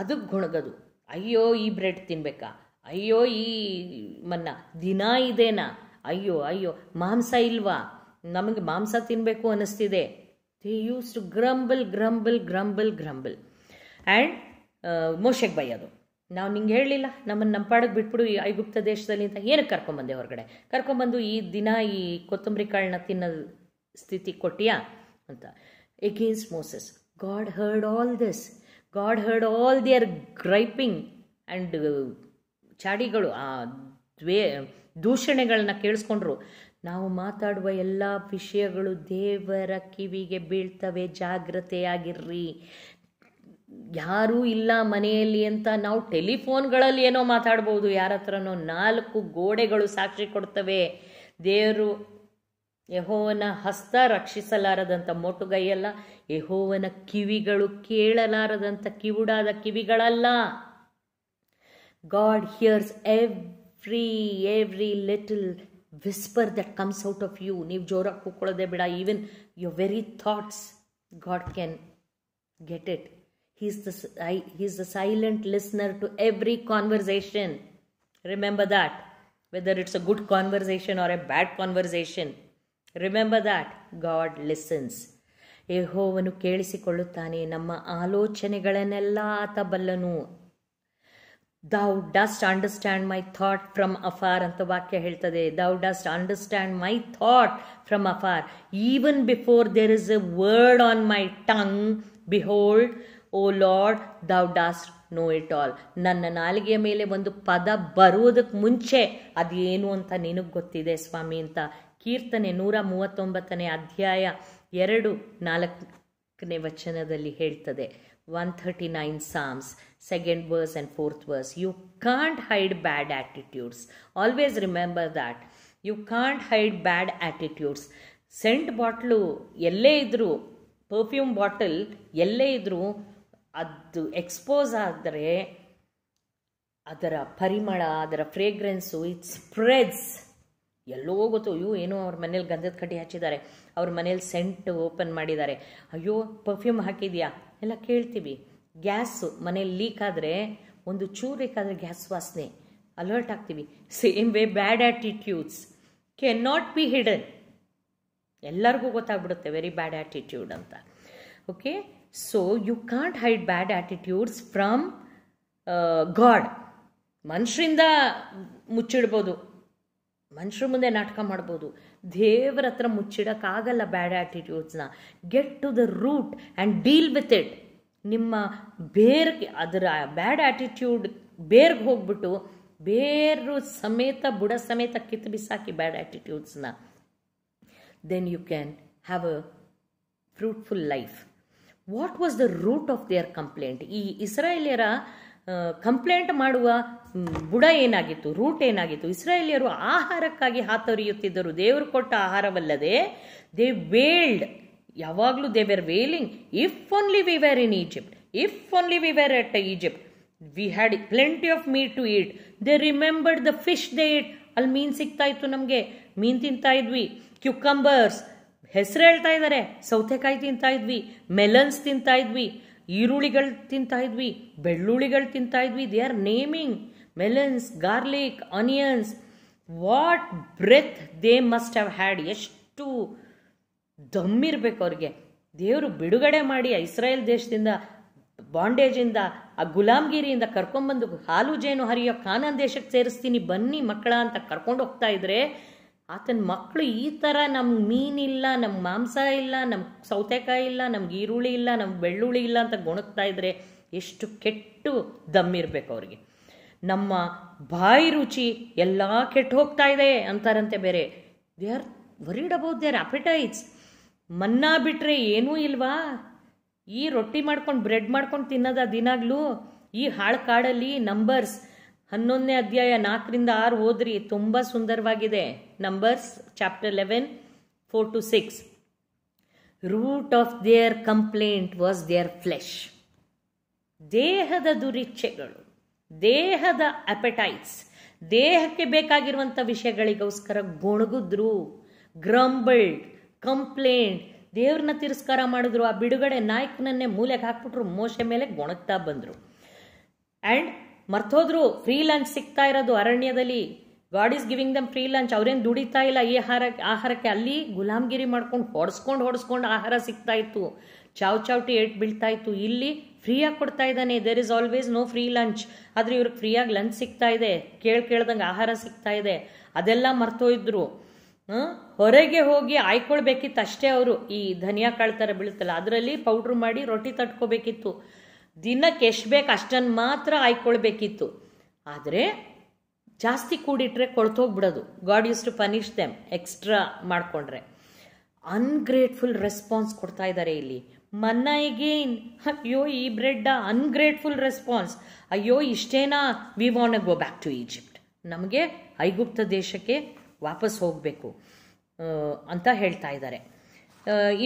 S1: ಅದಕ್ಕೆ ಗುಣಗೋದು ಅಯ್ಯೋ ಈ ಬ್ರೆಡ್ ತಿನ್ಬೇಕಾ ಅಯ್ಯೋ ಈ ಮನ್ನ ದಿನ ಇದೇನಾ ಅಯ್ಯೋ ಅಯ್ಯೋ ಮಾಂಸ ಇಲ್ವಾ ನಮಗೆ ಮಾಂಸ ತಿನ್ನಬೇಕು ಅನ್ನಿಸ್ತಿದೆ they used to grumble grumble grumble grumble and ಬೈ ಬೈಯೋದು ನಾವು ನಿಂಗೆ ಹೇಳಲಿಲ್ಲ ನಮ್ಮನ್ನು ನಮ್ಮ ಪಾಡಕ್ಕೆ ಬಿಟ್ಬಿಡು ಈ ಐಗುಪ್ತ ದೇಶದಲ್ಲಿ ಅಂತ ಏನಕ್ಕೆ ಕರ್ಕೊಂಬಂದೆ ಹೊರಗಡೆ ಕರ್ಕೊಂಬಂದು ಈ ದಿನ ಈ ಕೊತ್ತಂಬರಿ ಕಾಳನ್ನ ತಿನ್ನೋ ಸ್ಥಿತಿ ಕೊಟ್ಟಿಯಾ ಅಂತ against Moses God heard all this God heard all their griping and ಚಾಡಿಗಳು ಆ ದ್ವೇ ದೂಷಣೆಗಳನ್ನ ಕೇಳಿಸ್ಕೊಂಡ್ರು ನಾವು ಮಾತಾಡುವ ಎಲ್ಲ ವಿಷಯಗಳು ದೇವರ ಕಿವಿಗೆ ಬೀಳ್ತವೆ ಜಾಗ್ರತೆಯಾಗಿರ್ರಿ ಯಾರೂ ಇಲ್ಲ ಮನೆಯಲ್ಲಿ ಅಂತ ನಾವು ಟೆಲಿಫೋನ್ಗಳಲ್ಲಿ ಏನೋ ಮಾತಾಡ್ಬೋದು ಯಾರ ಹತ್ರನೋ ನಾಲ್ಕು ಗೋಡೆಗಳು ಸಾಕ್ಷಿ ಕೊಡ್ತವೆ ದೇವರು ಯಹೋವನ ಹಸ್ತ ರಕ್ಷಿಸಲಾರದಂಥ ಮೊಟುಗೈಯಲ್ಲ ಯಹೋವನ ಕಿವಿಗಳು ಕೇಳಲಾರದಂಥ ಕಿವುಡಾದ ಕಿವಿಗಳಲ್ಲ God hears every every little whisper that comes out of you even your very thoughts God can get it he is the he is the silent listener to every conversation remember that whether it's a good conversation or a bad conversation remember that God listens ಯೆಹೋವನು ಕೇಳಿಸಿಕೊಳ್ಳುತ್ತಾನೆ ನಮ್ಮ ಆಲೋಚನೆಗಳನ್ನೆಲ್ಲ ಆತ ಬಲ್ಲನು thou dost understand my thought from afar ಅಂತ ವಾಕ್ಯ ಹೇಳ್ತದೆ thou dost understand my thought from afar even before there is a word on my tongue behold O Lord thou dost know it all ನನ್ನ ನಾಲಿಗೆಯ ಮೇಲೆ ಒಂದು ಪದ ಬರುವುದಕ್ಕೆ ಮುಂಚೆ ಅದೇನು ಅಂತ ನಿನಗೆ ಗೊತ್ತಿದೆ ಸ್ವಾಮಿ ಅಂತ ಕೀರ್ತನೆ ನೂರ ಮೂವತ್ತೊಂಬತ್ತನೇ ಅಧ್ಯಾಯ ಎರಡು ನಾಲ್ಕನೇ ವಚನದಲ್ಲಿ ಹೇಳ್ತದೆ 139 Psalms, second verse and fourth verse. You can't hide bad attitudes. Always remember that. You can't hide bad attitudes scent bottle ಎಲ್ಲೇ ಇದ್ದರೂ ಪರ್ಫ್ಯೂಮ್ ಬಾಟಲ್ ಎಲ್ಲೇ ಇದ್ದರೂ ಅದು ಎಕ್ಸ್ಪೋಸ್ ಆದರೆ ಅದರ ಪರಿಮಳ ಅದರ ಫ್ರೇಗ್ರೆನ್ಸು ಇಟ್ ಸ್ಪ್ರೆಡ್ಸ್ ಎಲ್ಲೋ ಗೊತ್ತು ಅಯ್ಯೋ ಏನೋ ಅವ್ರ ಮನೇಲಿ ಗಂಧದ ಕಡ್ಡಿ ಹಚ್ಚಿದ್ದಾರೆ ಅವ್ರ ಮನೇಲಿ ಸೆಂಟ್ ಓಪನ್ ಮಾಡಿದ್ದಾರೆ ಅಯ್ಯೋ ಪರ್ಫ್ಯೂಮ್ ಹಾಕಿದೆಯಾ ಎಲ್ಲ ಕೇಳ್ತೀವಿ ಗ್ಯಾಸು ಮನೇಲಿ ಲೀಕ್ ಆದರೆ ಒಂದು ಚೂರು ಬೇಕಾದರೆ ಗ್ಯಾಸ್ ವಾಸನೆ ಅಲರ್ಟ್ ಆಗ್ತೀವಿ same way bad attitudes can not be hidden ಎಲ್ಲರಿಗೂ ಗೊತ್ತಾಗ್ಬಿಡುತ್ತೆ ವೆರಿ ಬ್ಯಾಡ್ ಆ್ಯಟಿಟ್ಯೂಡ್ ಅಂತ okay so you can't hide bad attitudes from God ಮನುಷ್ಯರಿಂದ ಮುಚ್ಚಿಡ್ಬೋದು ಮನುಷ್ಯರ ಮುಂದೆ ನಾಟಕ ಮಾಡ್ಬೋದು ದೇವ್ರ ಹತ್ರ ಮುಚ್ಚಿಡೋಕ್ಕಾಗಲ್ಲ ಬ್ಯಾಡ್ ಆ್ಯಟಿಟ್ಯೂಡ್ಸ್ನ get to the root and deal with it ನಿಮ್ಮ ಬೇರ್ ಅದರ ಬ್ಯಾಡ್ ಆ್ಯಟಿಟ್ಯೂಡ್ ಬೇರ್ಗೆ ಹೋಗ್ಬಿಟ್ಟು ಬೇರು ಸಮೇತ ಬುಡ ಸಮೇತ ಕಿತ್ತು ಬಿಸಾಕಿ ಬ್ಯಾಡ್ ಆ್ಯಟಿಟ್ಯೂಡ್ಸ್ನ then you can have a fruitful life what was the root of their complaint ಈ ಇಸ್ರಾಯೇಲಿಯರ ಕಂಪ್ಲೇಂಟ್ ಮಾಡುವ ಬುಡ ಏನಾಗಿತ್ತು ರೂಟ್ ಏನಾಗಿತ್ತು ಇಸ್ರೇಲಿಯರು ಆಹಾರಕ್ಕಾಗಿ ಹಾತೊರೆಯುತ್ತಿದ್ದರು ದೇವರು ಕೊಟ್ಟ ಆಹಾರವಲ್ಲದೆ ದೇ ವೇಲ್ಡ್ ಯಾವಾಗಲೂ they were wailing if only we were in Egypt if only we were at Egypt we had plenty of meat to eat they remembered the fish they eat ಅಲ್ಲಿ ಮೀನು ಸಿಗ್ತಾ ಇತ್ತು ನಮಗೆ ಮೀನು ತಿಂತಾ ಇದ್ವಿ ಕ್ಯುಕಂಬರ್ಸ್ ಹೆಸರು ಹೇಳ್ತಾ ಇದ್ದಾರೆ ಸೌತೆಕಾಯಿ ತಿಂತಾ ಇದ್ವಿ ಮೆಲನ್ಸ್ ತಿಂತಾ ಇದ್ವಿ ಈರುಳ್ಳಿಗಳು ತಿಂತಾ ಇದ್ವಿ ಬೆಳ್ಳುಳ್ಳಿಗಳು ತಿಂತಾ ಇದ್ವಿ they are naming melons garlic onions what breath they must have had ಎಷ್ಟು ದಮ್ಮಿರ್ಬೇಕು ಅವ್ರಿಗೆ ದೇವರು ಬಿಡುಗಡೆ ಮಾಡಿ ಇಸ್ರಾಯೇಲ್ ದೇಶದಿಂದ ಬಾಂಡೇಜಿಂದ ಆ ಗುಲಾಮ್ಗಿರಿಯಿಂದ ಕರ್ಕೊಂಬಂದು ಹಾಲು ಜೇನು ಹರಿಯೋ ಕಾನನ್ ದೇಶಕ್ಕೆ ಸೇರಿಸ್ತೀನಿ ಬನ್ನಿ ಮಕ್ಕಳ ಅಂತ ಕರ್ಕೊಂಡು ಹೋಗ್ತಾ ಇದ್ರೆ ಆತನ ಮಕ್ಕಳು ಈ ಥರ ನಮ್ಗೆ ಮೀನಿಲ್ಲ ನಮ್ಗೆ ಮಾಂಸ ಇಲ್ಲ ನಮ್ಗೆ ಸೌತೆಕಾಯಿ ಇಲ್ಲ ನಮ್ಗೆ ಈರುಳ್ಳಿ ಇಲ್ಲ ನಮ್ಗೆ ಬೆಳ್ಳುಳ್ಳಿ ಇಲ್ಲ ಅಂತ ಗೊಣಗ್ತಾ ಇದ್ರೆ ಎಷ್ಟು ಕೆಟ್ಟು ದಮ್ಮಿರಬೇಕು ಅವ್ರಿಗೆ ನಮ್ಮ ಬಾಯಿ ರುಚಿ ಎಲ್ಲ ಕೆಟ್ಟು ಹೋಗ್ತಾ ಇದೆ ಅಂತಾರಂತೆ ಬೇರೆ they are worried about their appetites manna ಬಿಟ್ಟರೆ ಏನೂ ಇಲ್ವಾ ಈ ರೊಟ್ಟಿ ಮಾಡ್ಕೊಂಡು ಬ್ರೆಡ್ ಮಾಡ್ಕೊಂಡು ತಿನ್ನೋದ ದಿನಾಗ್ಲೂ ಈ ಹಾಳು ಕಾಡಲ್ಲಿ ನಂಬರ್ಸ್ ಹನ್ನೊಂದನೇ ಅಧ್ಯಾಯ ನಾಲ್ಕರಿಂದ ಆರು ಓದ್ರಿ ತುಂಬ ಸುಂದರವಾಗಿದೆ Numbers chapter eleven four to six root of their complaint was their flesh ದೇಹದ ದುರಿಚ್ಛೆಗಳು ದೇಹದ ಅಪೆಟೈಟ್ಸ್ ದೇಹಕ್ಕೆ ಬೇಕಾಗಿರುವಂಥ ವಿಷಯಗಳಿಗೋಸ್ಕರ ಗೊಣಗಿದ್ರು ಗ್ರಂಬಲ್ಡ್ ಕಂಪ್ಲೇಂಟ್ ದೇವ್ರನ್ನ ತಿರಸ್ಕಾರ ಮಾಡಿದ್ರು ಆ ಬಿಡುಗಡೆ ನಾಯಕನನ್ನೇ ಮೂಲೆಗೆ ಹಾಕ್ಬಿಟ್ರು ಮೋಶೆ ಮೇಲೆ ಗೊಣಗ್ತಾ ಬಂದರು ಆ್ಯಂಡ್ ಮರ್ತೋದ್ರು ಫ್ರೀ ಸಿಗ್ತಾ ಇರೋದು ಅರಣ್ಯದಲ್ಲಿ God is giving them free lunch ಅವ್ರೇನು ದುಡಿತಾ ಇಲ್ಲ ಈ ಆಹಾರ ಆಹಾರಕ್ಕೆ ಅಲ್ಲಿ ಗುಲಾಮಗಿರಿ ಮಾಡ್ಕೊಂಡು ಹೊಡೆಸ್ಕೊಂಡು ಹೊಡೆಸ್ಕೊಂಡು ಆಹಾರ ಸಿಗ್ತಾ ಇತ್ತು ಚಾವ್ ಚಾವ್ಟಿ ಏಟ್ ಬೀಳ್ತಾ ಇತ್ತು ಇಲ್ಲಿ ಫ್ರೀಯಾಗಿ ಕೊಡ್ತಾ ಇದ್ದಾನೆ there is always no free lunch ಆದರೆ ಇವ್ರಿಗೆ ಫ್ರೀಯಾಗಿ ಲಂಚ್ ಸಿಗ್ತಾ ಇದೆ ಕೇಳಿ ಕೇಳ್ದಂಗೆ ಆಹಾರ ಸಿಗ್ತಾ ಇದೆ ಅದೆಲ್ಲ ಮರ್ತೋಯಿದ್ರು ಹೊರಗೆ ಹೋಗಿ ಆಯ್ಕೊಳ್ಬೇಕಿತ್ತು ಅಷ್ಟೇ ಅವರು ಈ ಧನಿಯಾ ಕಾಳು ಥರ ಬೀಳುತ್ತಲ್ಲ ಅದರಲ್ಲಿ ಪೌಡ್ರ್ ಮಾಡಿ ರೊಟ್ಟಿ ತಟ್ಕೋಬೇಕಿತ್ತು ದಿನಕ್ಕೆ ಎಷ್ಟು ಬೇಕು ಅಷ್ಟನ್ನು ಮಾತ್ರ ಆಯ್ಕೊಳ್ಬೇಕಿತ್ತು ಆದರೆ ಜಾಸ್ತಿ ಕೂಡಿಟ್ರೆ ಕೊಳ್ತೋಗ್ಬಿಡೋದು God used to punish them extra ಮಾಡಿಕೊಂಡ್ರೆ ಅನ್ಗ್ರೇಟ್ಫುಲ್ ರೆಸ್ಪಾನ್ಸ್ ಕೊಡ್ತಾ ಇದ್ದಾರೆ ಇಲ್ಲಿ ಮನ್ನ ಎಗೇನ್ ಅಯ್ಯೋ ಈ ಬ್ರೆಡ್ ಅನ್ಗ್ರೇಟ್ಫುಲ್ ರೆಸ್ಪಾನ್ಸ್ ಅಯ್ಯೋ ಇಷ್ಟೇನಾ we want go back to Egypt ನಮಗೆ ಐಗುಪ್ತ ದೇಶಕ್ಕೆ ವಾಪಸ್ ಹೋಗಬೇಕು ಅಂತ ಹೇಳ್ತಾ ಇದ್ದಾರೆ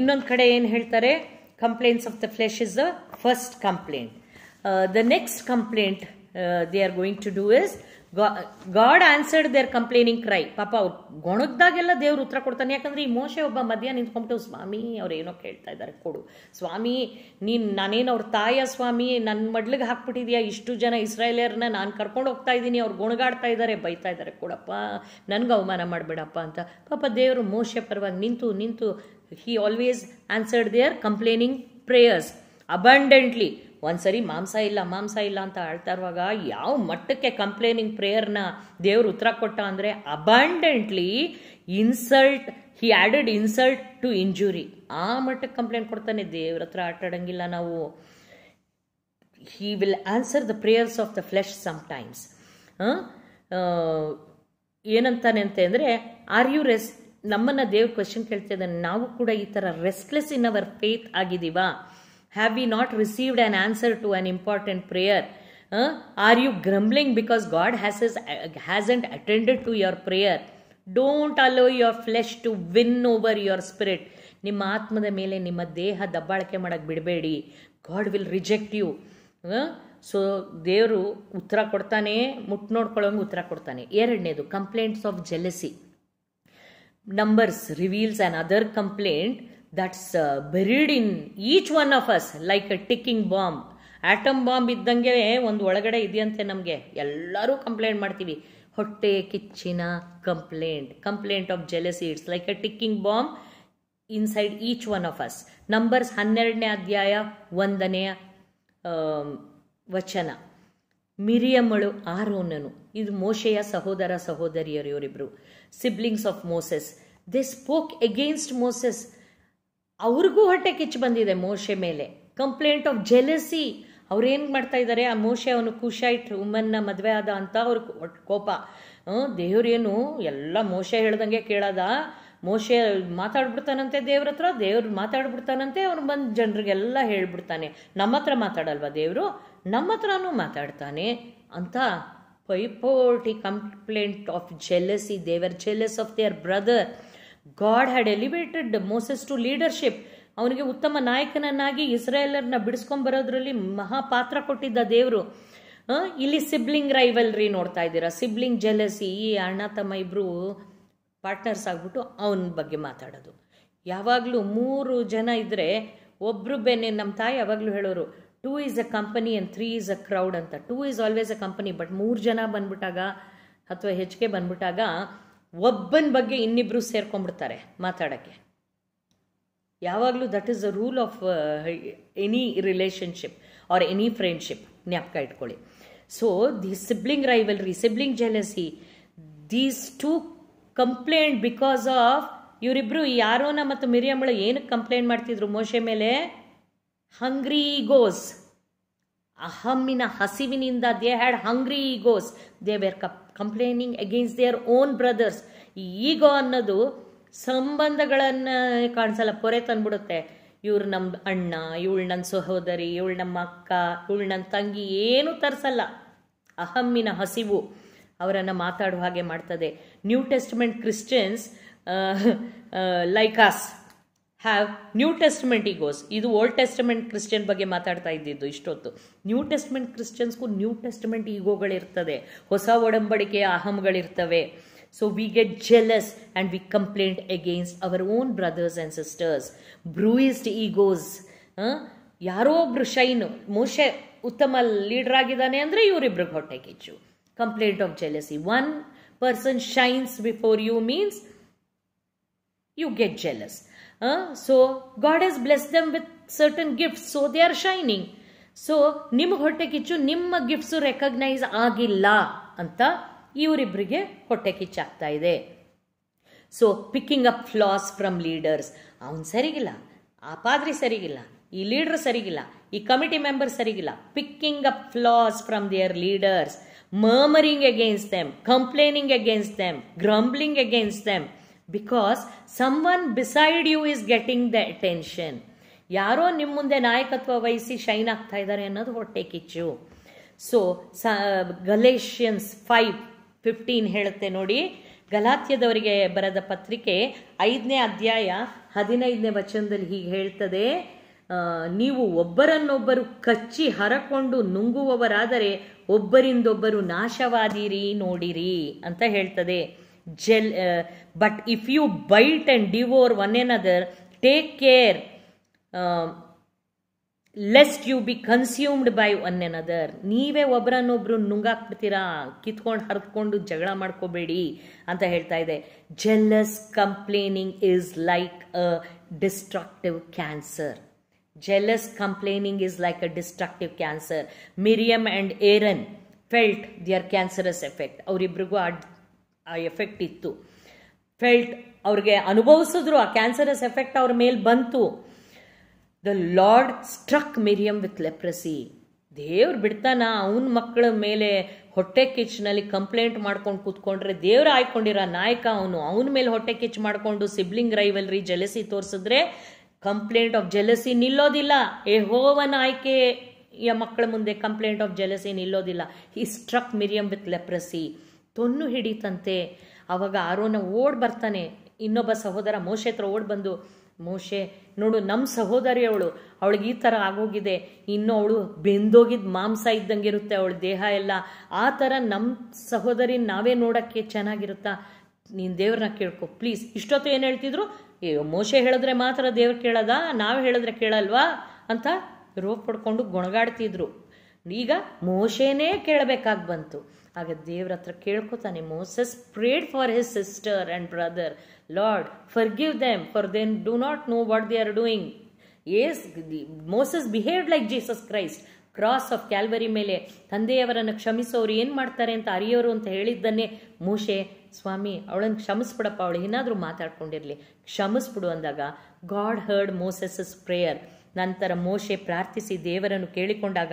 S1: ಇನ್ನೊಂದು ಕಡೆ ಏನು ಹೇಳ್ತಾರೆ complaints of the flesh is the first complaint the next complaint they are going to do is God answered their complaining cry ಪಾಪ ಅವ್ರು ಗೊಣಗ್ದಾಗೆಲ್ಲ ದೇವ್ರು ಉತ್ತರ ಕೊಡ್ತಾನೆ ಯಾಕಂದ್ರೆ ಈ ಮೋಶೆ ಒಬ್ಬ ಮಧ್ಯ ನಿಂತ್ಕೊಂಬಿಟ್ಟು ಸ್ವಾಮಿ ಅವ್ರು ಏನೋ ಕೇಳ್ತಾ ಇದ್ದಾರೆ ಕೊಡು ಸ್ವಾಮಿ ನೀನು ನಾನೇನು ಅವ್ರ ತಾಯ ಸ್ವಾಮಿ ನನ್ನ ಮಡ್ಲಿಗೆ ಹಾಕ್ಬಿಟ್ಟಿದ್ಯಾ ಇಷ್ಟು ಜನ ಇಸ್ರಾಯೇಲಿಯರ್ನ ನಾನು ಕರ್ಕೊಂಡು ಹೋಗ್ತಾ ಇದ್ದೀನಿ ಅವ್ರು ಗೊಣಗಾಡ್ತಾ ಇದ್ದಾರೆ ಬೈತಾ ಇದ್ದಾರೆ ಕೊಡಪ್ಪ ನನಗೆ ಅವಮಾನ ಮಾಡಬೇಡಪ್ಪ ಅಂತ ಪಾಪ ದೇವರು ಮೋಶೆ ಪರವಾಗಿ ನಿಂತು ನಿಂತು he always answered their complaining prayers abundantly ಒಂದ್ಸರಿ ಮಾಂಸ ಇಲ್ಲ ಮಾಂಸ ಇಲ್ಲ ಅಂತ ಆಳ್ತಾ ಇರುವಾಗ ಯಾವ ಮಟ್ಟಕ್ಕೆ ಕಂಪ್ಲೇನಿಂಗ್ ಪ್ರೇಯರ್ನ ದೇವ್ರ ಉತ್ತರ ಕೊಟ್ಟ ಅಂದರೆ abundantly insult he added insult to injury ಆ ಮಟ್ಟಕ್ಕೆ ಕಂಪ್ಲೇಂಟ್ ಕೊಡ್ತಾನೆ ದೇವ್ರ ಹತ್ರ ಆಟಾಡಂಗಿಲ್ಲ ನಾವು he will answer the prayers of the flesh sometimes ಏನಂತಾನೆ ಅಂತ ಅಂದರೆ ಆರ್ ಯು ರೆಸ್ ನಮ್ಮನ್ನು ದೇವ್ರ ಕ್ವೆಶನ್ ಕೇಳ್ತಿದ್ದಾನೆ ನಾವು ಕೂಡ ಈ ಥರ ರೆಸ್ಟ್ಲೆಸ್ ಇನ್ ಅವರ್ ಫೇತ್ ಆಗಿದ್ದೀವಾ have we not received an answer to an important prayer are you grumbling because God has is has attended to to prayer don't allow your flesh to win over your spirit ನಿಮ್ಮ ಆತ್ಮದ ಮೇಲೆ ನಿಮ್ಮ ದೇಹ ದಬ್ಬಾಳಿಕೆ ಮಾಡೋಕ್ಕೆ ಬಿಡಬೇಡಿ God will reject you so ದೇವರು ಉತ್ತರ ಕೊಡ್ತಾನೆ ಮುಟ್ ನೋಡ್ಕೊಳ್ಳೋಂಗೆ ಉತ್ತರ ಕೊಡ್ತಾನೆ ಎರಡನೇದು complaints of jealousy Numbers reveals an other complaint that's ಬೆರೀಡ್ in each one of us like a ticking bomb atom bomb ಇದ್ದಂಗೆ ಒಂದು ಒಳಗಡೆ ಇದೆಯಂತೆ ನಮಗೆ ಎಲ್ಲರೂ ಕಂಪ್ಲೇಂಟ್ ಮಾಡ್ತೀವಿ ಹೊಟ್ಟೆ ಕಿಚ್ಚಿನ complaint complaint of jealousy it's like a ticking bomb inside each one of us Numbers ಹನ್ನೆರಡನೇ ಅಧ್ಯಾಯ ಒಂದನೆಯ um, ವಚನ ಮಿರಿಯಮ್ಮಳು ಆರೋನನು ಇದು ಮೋಶೆಯ ಸಹೋದರ ಸಹೋದರಿಯರು ಇವರಿಬ್ರು siblings of Moses they spoke against Moses ಅವ್ರಿಗೂ ಹೊಟ್ಟೆ ಕಿಚ್ಚು ಬಂದಿದೆ ಮೋಶೆ ಮೇಲೆ ಕಂಪ್ಲೇಂಟ್ ಆಫ್ ಜೆಲಸಿ ಅವ್ರೇನು ಮಾಡ್ತಾ ಇದ್ದಾರೆ ಆ ಮೋಶೆ ಅವನು ಕುಶೈಟ್ ವುಮನ್ನ ಮದುವೆ ಆದ ಅಂತ ಅವ್ರ ಕೋಪ ದೇವ್ರೇನು ಎಲ್ಲ ಮೋಶೆ ಹೇಳ್ದಂಗೆ ಕೇಳದ ಮೋಶೆ ಮಾತಾಡ್ಬಿಡ್ತಾನಂತೆ ದೇವ್ರ ಹತ್ರ ದೇವ್ರು ಮಾತಾಡ್ಬಿಡ್ತಾನಂತೆ ಅವ್ನು ಬಂದು ಜನರಿಗೆಲ್ಲ ಹೇಳ್ಬಿಡ್ತಾನೆ ನಮ್ಮ ಹತ್ರ ಮಾತಾಡಲ್ವ ದೇವರು ನಮ್ಮ ಹತ್ರನೂ ಮಾತಾಡ್ತಾನೆ ಅಂತ ಪೈಪೋಟಿ complaint of jealousy they were jealous of their brother God had elevated Moses to leadership ಅವನಿಗೆ ಉತ್ತಮ ನಾಯಕನನ್ನಾಗಿ ಇಸ್ರಾಯೇಲರ್ನ ಬಿಡಿಸ್ಕೊಂಡ್ಬರೋದ್ರಲ್ಲಿ ಮಹಾ ಪಾತ್ರ ಕೊಟ್ಟಿದ್ದ ದೇವರು ಇಲ್ಲಿ ಸಿಬ್ಲಿಂಗ್ ರೈವಲ್ರಿ ನೋಡ್ತಾ ಇದ್ದೀರಾ ಸಿಬ್ಲಿಂಗ್ ಜೆಲಸಿ ಈ ಅಣ್ಣ ತಮ್ಮ ಇಬ್ಬರು ಪಾರ್ಟ್ನರ್ಸ್ ಆಗ್ಬಿಟ್ಟು ಅವನ ಬಗ್ಗೆ ಮಾತಾಡೋದು ಯಾವಾಗಲೂ ಮೂರು ಜನ ಇದ್ದರೆ ಒಬ್ಬರು ಬೆನ್ನೆ ನಮ್ಮ ತಾಯಿ ಯಾವಾಗಲೂ ಹೇಳೋರು two is a company and three is a crowd ಅಂತ two is always a company but ಮೂರು ಜನ ಬಂದ್ಬಿಟ್ಟಾಗ ಅಥವಾ ಹೆಚ್ಚಿಗೆ ಬಂದ್ಬಿಟ್ಟಾಗ ಒಬ್ಬನ ಬಗ್ಗೆ ಇನ್ನಿಬ್ರು ಸೇರ್ಕೊಂಡ್ಬಿಡ್ತಾರೆ ಮಾತಾಡೋಕ್ಕೆ ಯಾವಾಗಲೂ that is the rule of any relationship or any friendship ಜ್ಞಾಪಕ ಇಟ್ಕೊಳ್ಳಿ so the sibling rivalry sibling jealousy these two complaint because of ಇವರಿಬ್ರು ಯಾರೋನ ಮತ್ತು ಮಿರಿಯಮ್ಮಳ ಏನಕ್ಕೆ ಕಂಪ್ಲೇಂಟ್ ಮಾಡ್ತಿದ್ರು ಮೋಶೆ ಮೇಲೆ ಹಂಗ್ರಿ ಗೋಸ್ ಅಹಮ್ಮಿನ ಹಸಿವಿನಿಂದ they had hungry egos they were kept complaining against their own brothers ego ಅನ್ನೋದು ಸಂಬಂಧಗಳನ್ನು ಕಾಣಿಸಲ್ಲ ಪೊರೆ ತಂದ್ಬಿಡುತ್ತೆ ಇವ್ರು ನಮ್ಮ ಅಣ್ಣ ಇವಳು ನನ್ನ ಸಹೋದರಿ ಇವಳು ನಮ್ಮ ಅಕ್ಕ ಇವಳು ನನ್ನ ತಂಗಿ ಏನೂ ತರಿಸಲ್ಲ ಅಹಮ್ಮಿನ ಹಸಿವು ಅವರನ್ನು ಮಾತಾಡುವ ಹಾಗೆ ಮಾಡ್ತದೆ New Testament Christians like us have New ಟೆಸ್ಟ್ಮೆಂಟಿಗೆ ಗೋಸ್ ಇದು ಓಲ್ಡ್ ಟೆಸ್ಟ್ಮೆಂಟ್ ಕ್ರಿಶ್ಚಿಯನ್ ಬಗ್ಗೆ ಮಾತಾಡ್ತಾ ಇದ್ದಿದ್ದು ಇಷ್ಟೊತ್ತು ನ್ಯೂ ಟೆಸ್ಟ್ಮೆಂಟ್ ಕ್ರಿಶ್ಚಿಯನ್ಸ್ಗೂ ನ್ಯೂ ಟೆಸ್ಟ್ಮೆಂಟ್ ಈಗೋಗಳಿರ್ತದೆ ಹೊಸ ಒಡಂಬಡಿಕೆಯ ಅಹಂಗಳಿರ್ತವೆ so we get jealous and we complaint against our own brothers and sisters bruised egos ಯಾರೋ ಒಬ್ರು ಶೈನು ಮೋಶೆ ಉತ್ತಮ ಲೀಡರ್ ಆಗಿದ್ದಾನೆ ಅಂದರೆ ಇವರಿಬ್ರಿಗೆ ಹೊಟ್ಟೆ ಕಿಚ್ಚು complaint of jealousy one person shines before you means you get jealous Uh, so God has blessed them with certain gifts. So they are shining. So ನಿಮ್ಗೆ ಹೊಟ್ಟೆ ಕಿಚ್ಚು ನಿಮ್ಮ ಗಿಫ್ಟ್ಸು ರೆಕಗ್ನೈಸ್ ಆಗಿಲ್ಲ ಅಂತ ಇವರಿಬ್ಬರಿಗೆ ಹೊಟ್ಟೆ ಕಿಚ್ಚಾಗ್ತಾ ಇದೆ so picking up flaws from leaders ಅವನು ಸರಿಗಿಲ್ಲ ಆ ಪಾದ್ರಿ ಸರಿಗಿಲ್ಲ ಈ ಲೀಡರ್ ಸರಿಗಿಲ್ಲ ಈ ಕಮಿಟಿ ಮೆಂಬರ್ ಸರಿಗಿಲ್ಲ picking up flaws from their leaders murmuring against them complaining against them grumbling against them because someone beside you is getting the attention ಯಾರೋ ನಿಮ್ಮ ಮುಂದೆ ನಾಯಕತ್ವ ವಹಿಸಿ ಶೈನ್ ಆಗ್ತಾ ಇದ್ದಾರೆ ಅನ್ನೋದು ಹೊಟ್ಟೆ ಕಿಚ್ಚು ಸೊ ಸ ಗಲೇಷಿಯನ್ಸ್ ಫೈವ್ ಫಿಫ್ಟೀನ್ ಹೇಳುತ್ತೆ ನೋಡಿ ಗಲಾತ್ಯದವರಿಗೆ ಬರೆದ ಪತ್ರಿಕೆ ಐದನೇ ಅಧ್ಯಾಯ ಹದಿನೈದನೇ ವಚನದಲ್ಲಿ ಹೀಗೆ ಹೇಳ್ತದೆ ನೀವು ಒಬ್ಬರನ್ನೊಬ್ಬರು ಕಚ್ಚಿ ಹರಕೊಂಡು ನುಂಗುವವರಾದರೆ ಒಬ್ಬರಿಂದೊಬ್ಬರು ನಾಶವಾದಿರಿ ನೋಡಿರಿ ಅಂತ ಹೇಳ್ತದೆ ಜೆಲ್ but if you bite and devour one one take take care lest you be consumed by one other ನೀವೇ ಒಬ್ಬರನ್ನೊಬ್ರು ನುಂಗಾಕ್ಬಿಡ್ತೀರಾ ಕಿತ್ಕೊಂಡು ಹರಿದ್ಕೊಂಡು ಜಗಳ ಮಾಡ್ಕೋಬೇಡಿ ಅಂತ ಹೇಳ್ತಾ ಇದೆ jealous complaining is like a destructive cancer jealous complaining is like a destructive cancer Miriam and Aaron felt the are cancerous effect ಅವರಿಬ್ರಿಗೂ ಆ ಆ ಎಫೆಕ್ಟ್ ಇತ್ತು ಫೆಲ್ಟ್ ಅವ್ರಿಗೆ ಅನುಭವಿಸಿದ್ರು ಆ ಕ್ಯಾನ್ಸರಸ್ ಎಫೆಕ್ಟ್ ಅವ್ರ ಮೇಲೆ ಬಂತು the Lord struck Miriam with leprosy ದೇವ್ರು ಬಿಡ್ತಾನ ಅವನ ಮಕ್ಕಳ ಮೇಲೆ ಹೊಟ್ಟೆ ಕಿಚ್ನಲ್ಲಿ ಕಂಪ್ಲೇಂಟ್ ಮಾಡ್ಕೊಂಡು ಕೂತ್ಕೊಂಡ್ರೆ ದೇವ್ರು ಆಯ್ಕೊಂಡಿರೋ ನಾಯಕ ಅವನು ಅವನ ಮೇಲೆ ಹೊಟ್ಟೆ ಕಿಚ್ಚು ಮಾಡಿಕೊಂಡು ಸಿಬ್ಲಿಂಗ್ ರೈವಲ್ರಿ ಜಲಸಿ ತೋರಿಸಿದ್ರೆ ಕಂಪ್ಲೇಂಟ್ ಆಫ್ ಜಲಸಿ ನಿಲ್ಲೋದಿಲ್ಲ ಎ ಹೋವನ ಆಯ್ಕೆಯ ಮಕ್ಕಳ ಮುಂದೆ ಕಂಪ್ಲೇಂಟ್ ಆಫ್ ಜಲಸಿ ನಿಲ್ಲೋದಿಲ್ಲ ಈ ಸ್ಟ್ರಕ್ ಮಿರಿಯಂ ವಿತ್ ಲೆಪ್ರಸಿ ತೊನ್ನು ಹಿಡಿತಂತೆ ಅವಾಗ ಆರೋನ ಓಡ್ ಬರ್ತಾನೆ ಇನ್ನೊಬ್ಬ ಸಹೋದರ ಮೋಶೆ ಹತ್ರ ಓಡ್ ಬಂದು ಮೋಶೆ ನೋಡು ನಮ್ಮ ಸಹೋದರಿ ಅವಳು ಅವಳಿಗೆ ಈ ಥರ ಆಗೋಗಿದೆ ಇನ್ನು ಅವಳು ಬೆಂದೋಗಿದ್ದ ಮಾಂಸ ಇದ್ದಂಗೆ ಇರುತ್ತೆ ಅವಳ ದೇಹ ಎಲ್ಲ ಆ ಥರ ನಮ್ಮ ಸಹೋದರಿ ನಾವೇ ನೋಡೋಕ್ಕೆ ಚೆನ್ನಾಗಿರುತ್ತಾ ನೀನು ದೇವ್ರನ್ನ ಕೇಳ್ಕೊ ಪ್ಲೀಸ್ ಇಷ್ಟೊತ್ತು ಏನು ಹೇಳ್ತಿದ್ರು ಮೋಶೆ ಹೇಳಿದ್ರೆ ಮಾತ್ರ ದೇವ್ರು ಕೇಳೋದಾ ನಾವು ಹೇಳಿದ್ರೆ ಕೇಳಲ್ವಾ ಅಂತ ರೋಪ್ ಪಡ್ಕೊಂಡು ಗೊಣಗಾಡ್ತಿದ್ರು ಈಗ ಮೋಶೆನೇ ಕೇಳಬೇಕಾಗಿ ಬಂತು ಆಗ ದೇವ್ರ ಹತ್ರ ಕೇಳ್ಕೊತಾನೆ Moses prayed for his sister and brother Lord forgive them for then do not know what they are doing as Moses behave like Jesus Christ cross of Calvary ಮೇಲೆ ತಂದೆಯವರನ್ನು ಕ್ಷಮಿಸೋರು ಏನು ಮಾಡ್ತಾರೆ ಅಂತ ಅರಿಯೋರು ಅಂತ ಹೇಳಿದ್ದನ್ನೇ ಮೂಷೆ ಸ್ವಾಮಿ ಅವಳನ್ನು ಕ್ಷಮಿಸ್ಬಿಡಪ್ಪ ಅವಳು ಏನಾದರೂ ಮಾತಾಡ್ಕೊಂಡಿರಲಿ ಕ್ಷಮಿಸ್ಬಿಡು ಅಂದಾಗ ಗಾಡ್ ಹರ್ಡ್ ಮೋಸಸ್ ಪ್ರೇಯರ್ ನಂತರ ಮೋಶೆ ಪ್ರಾರ್ಥಿಸಿ ದೇವರನ್ನು ಕೇಳಿಕೊಂಡಾಗ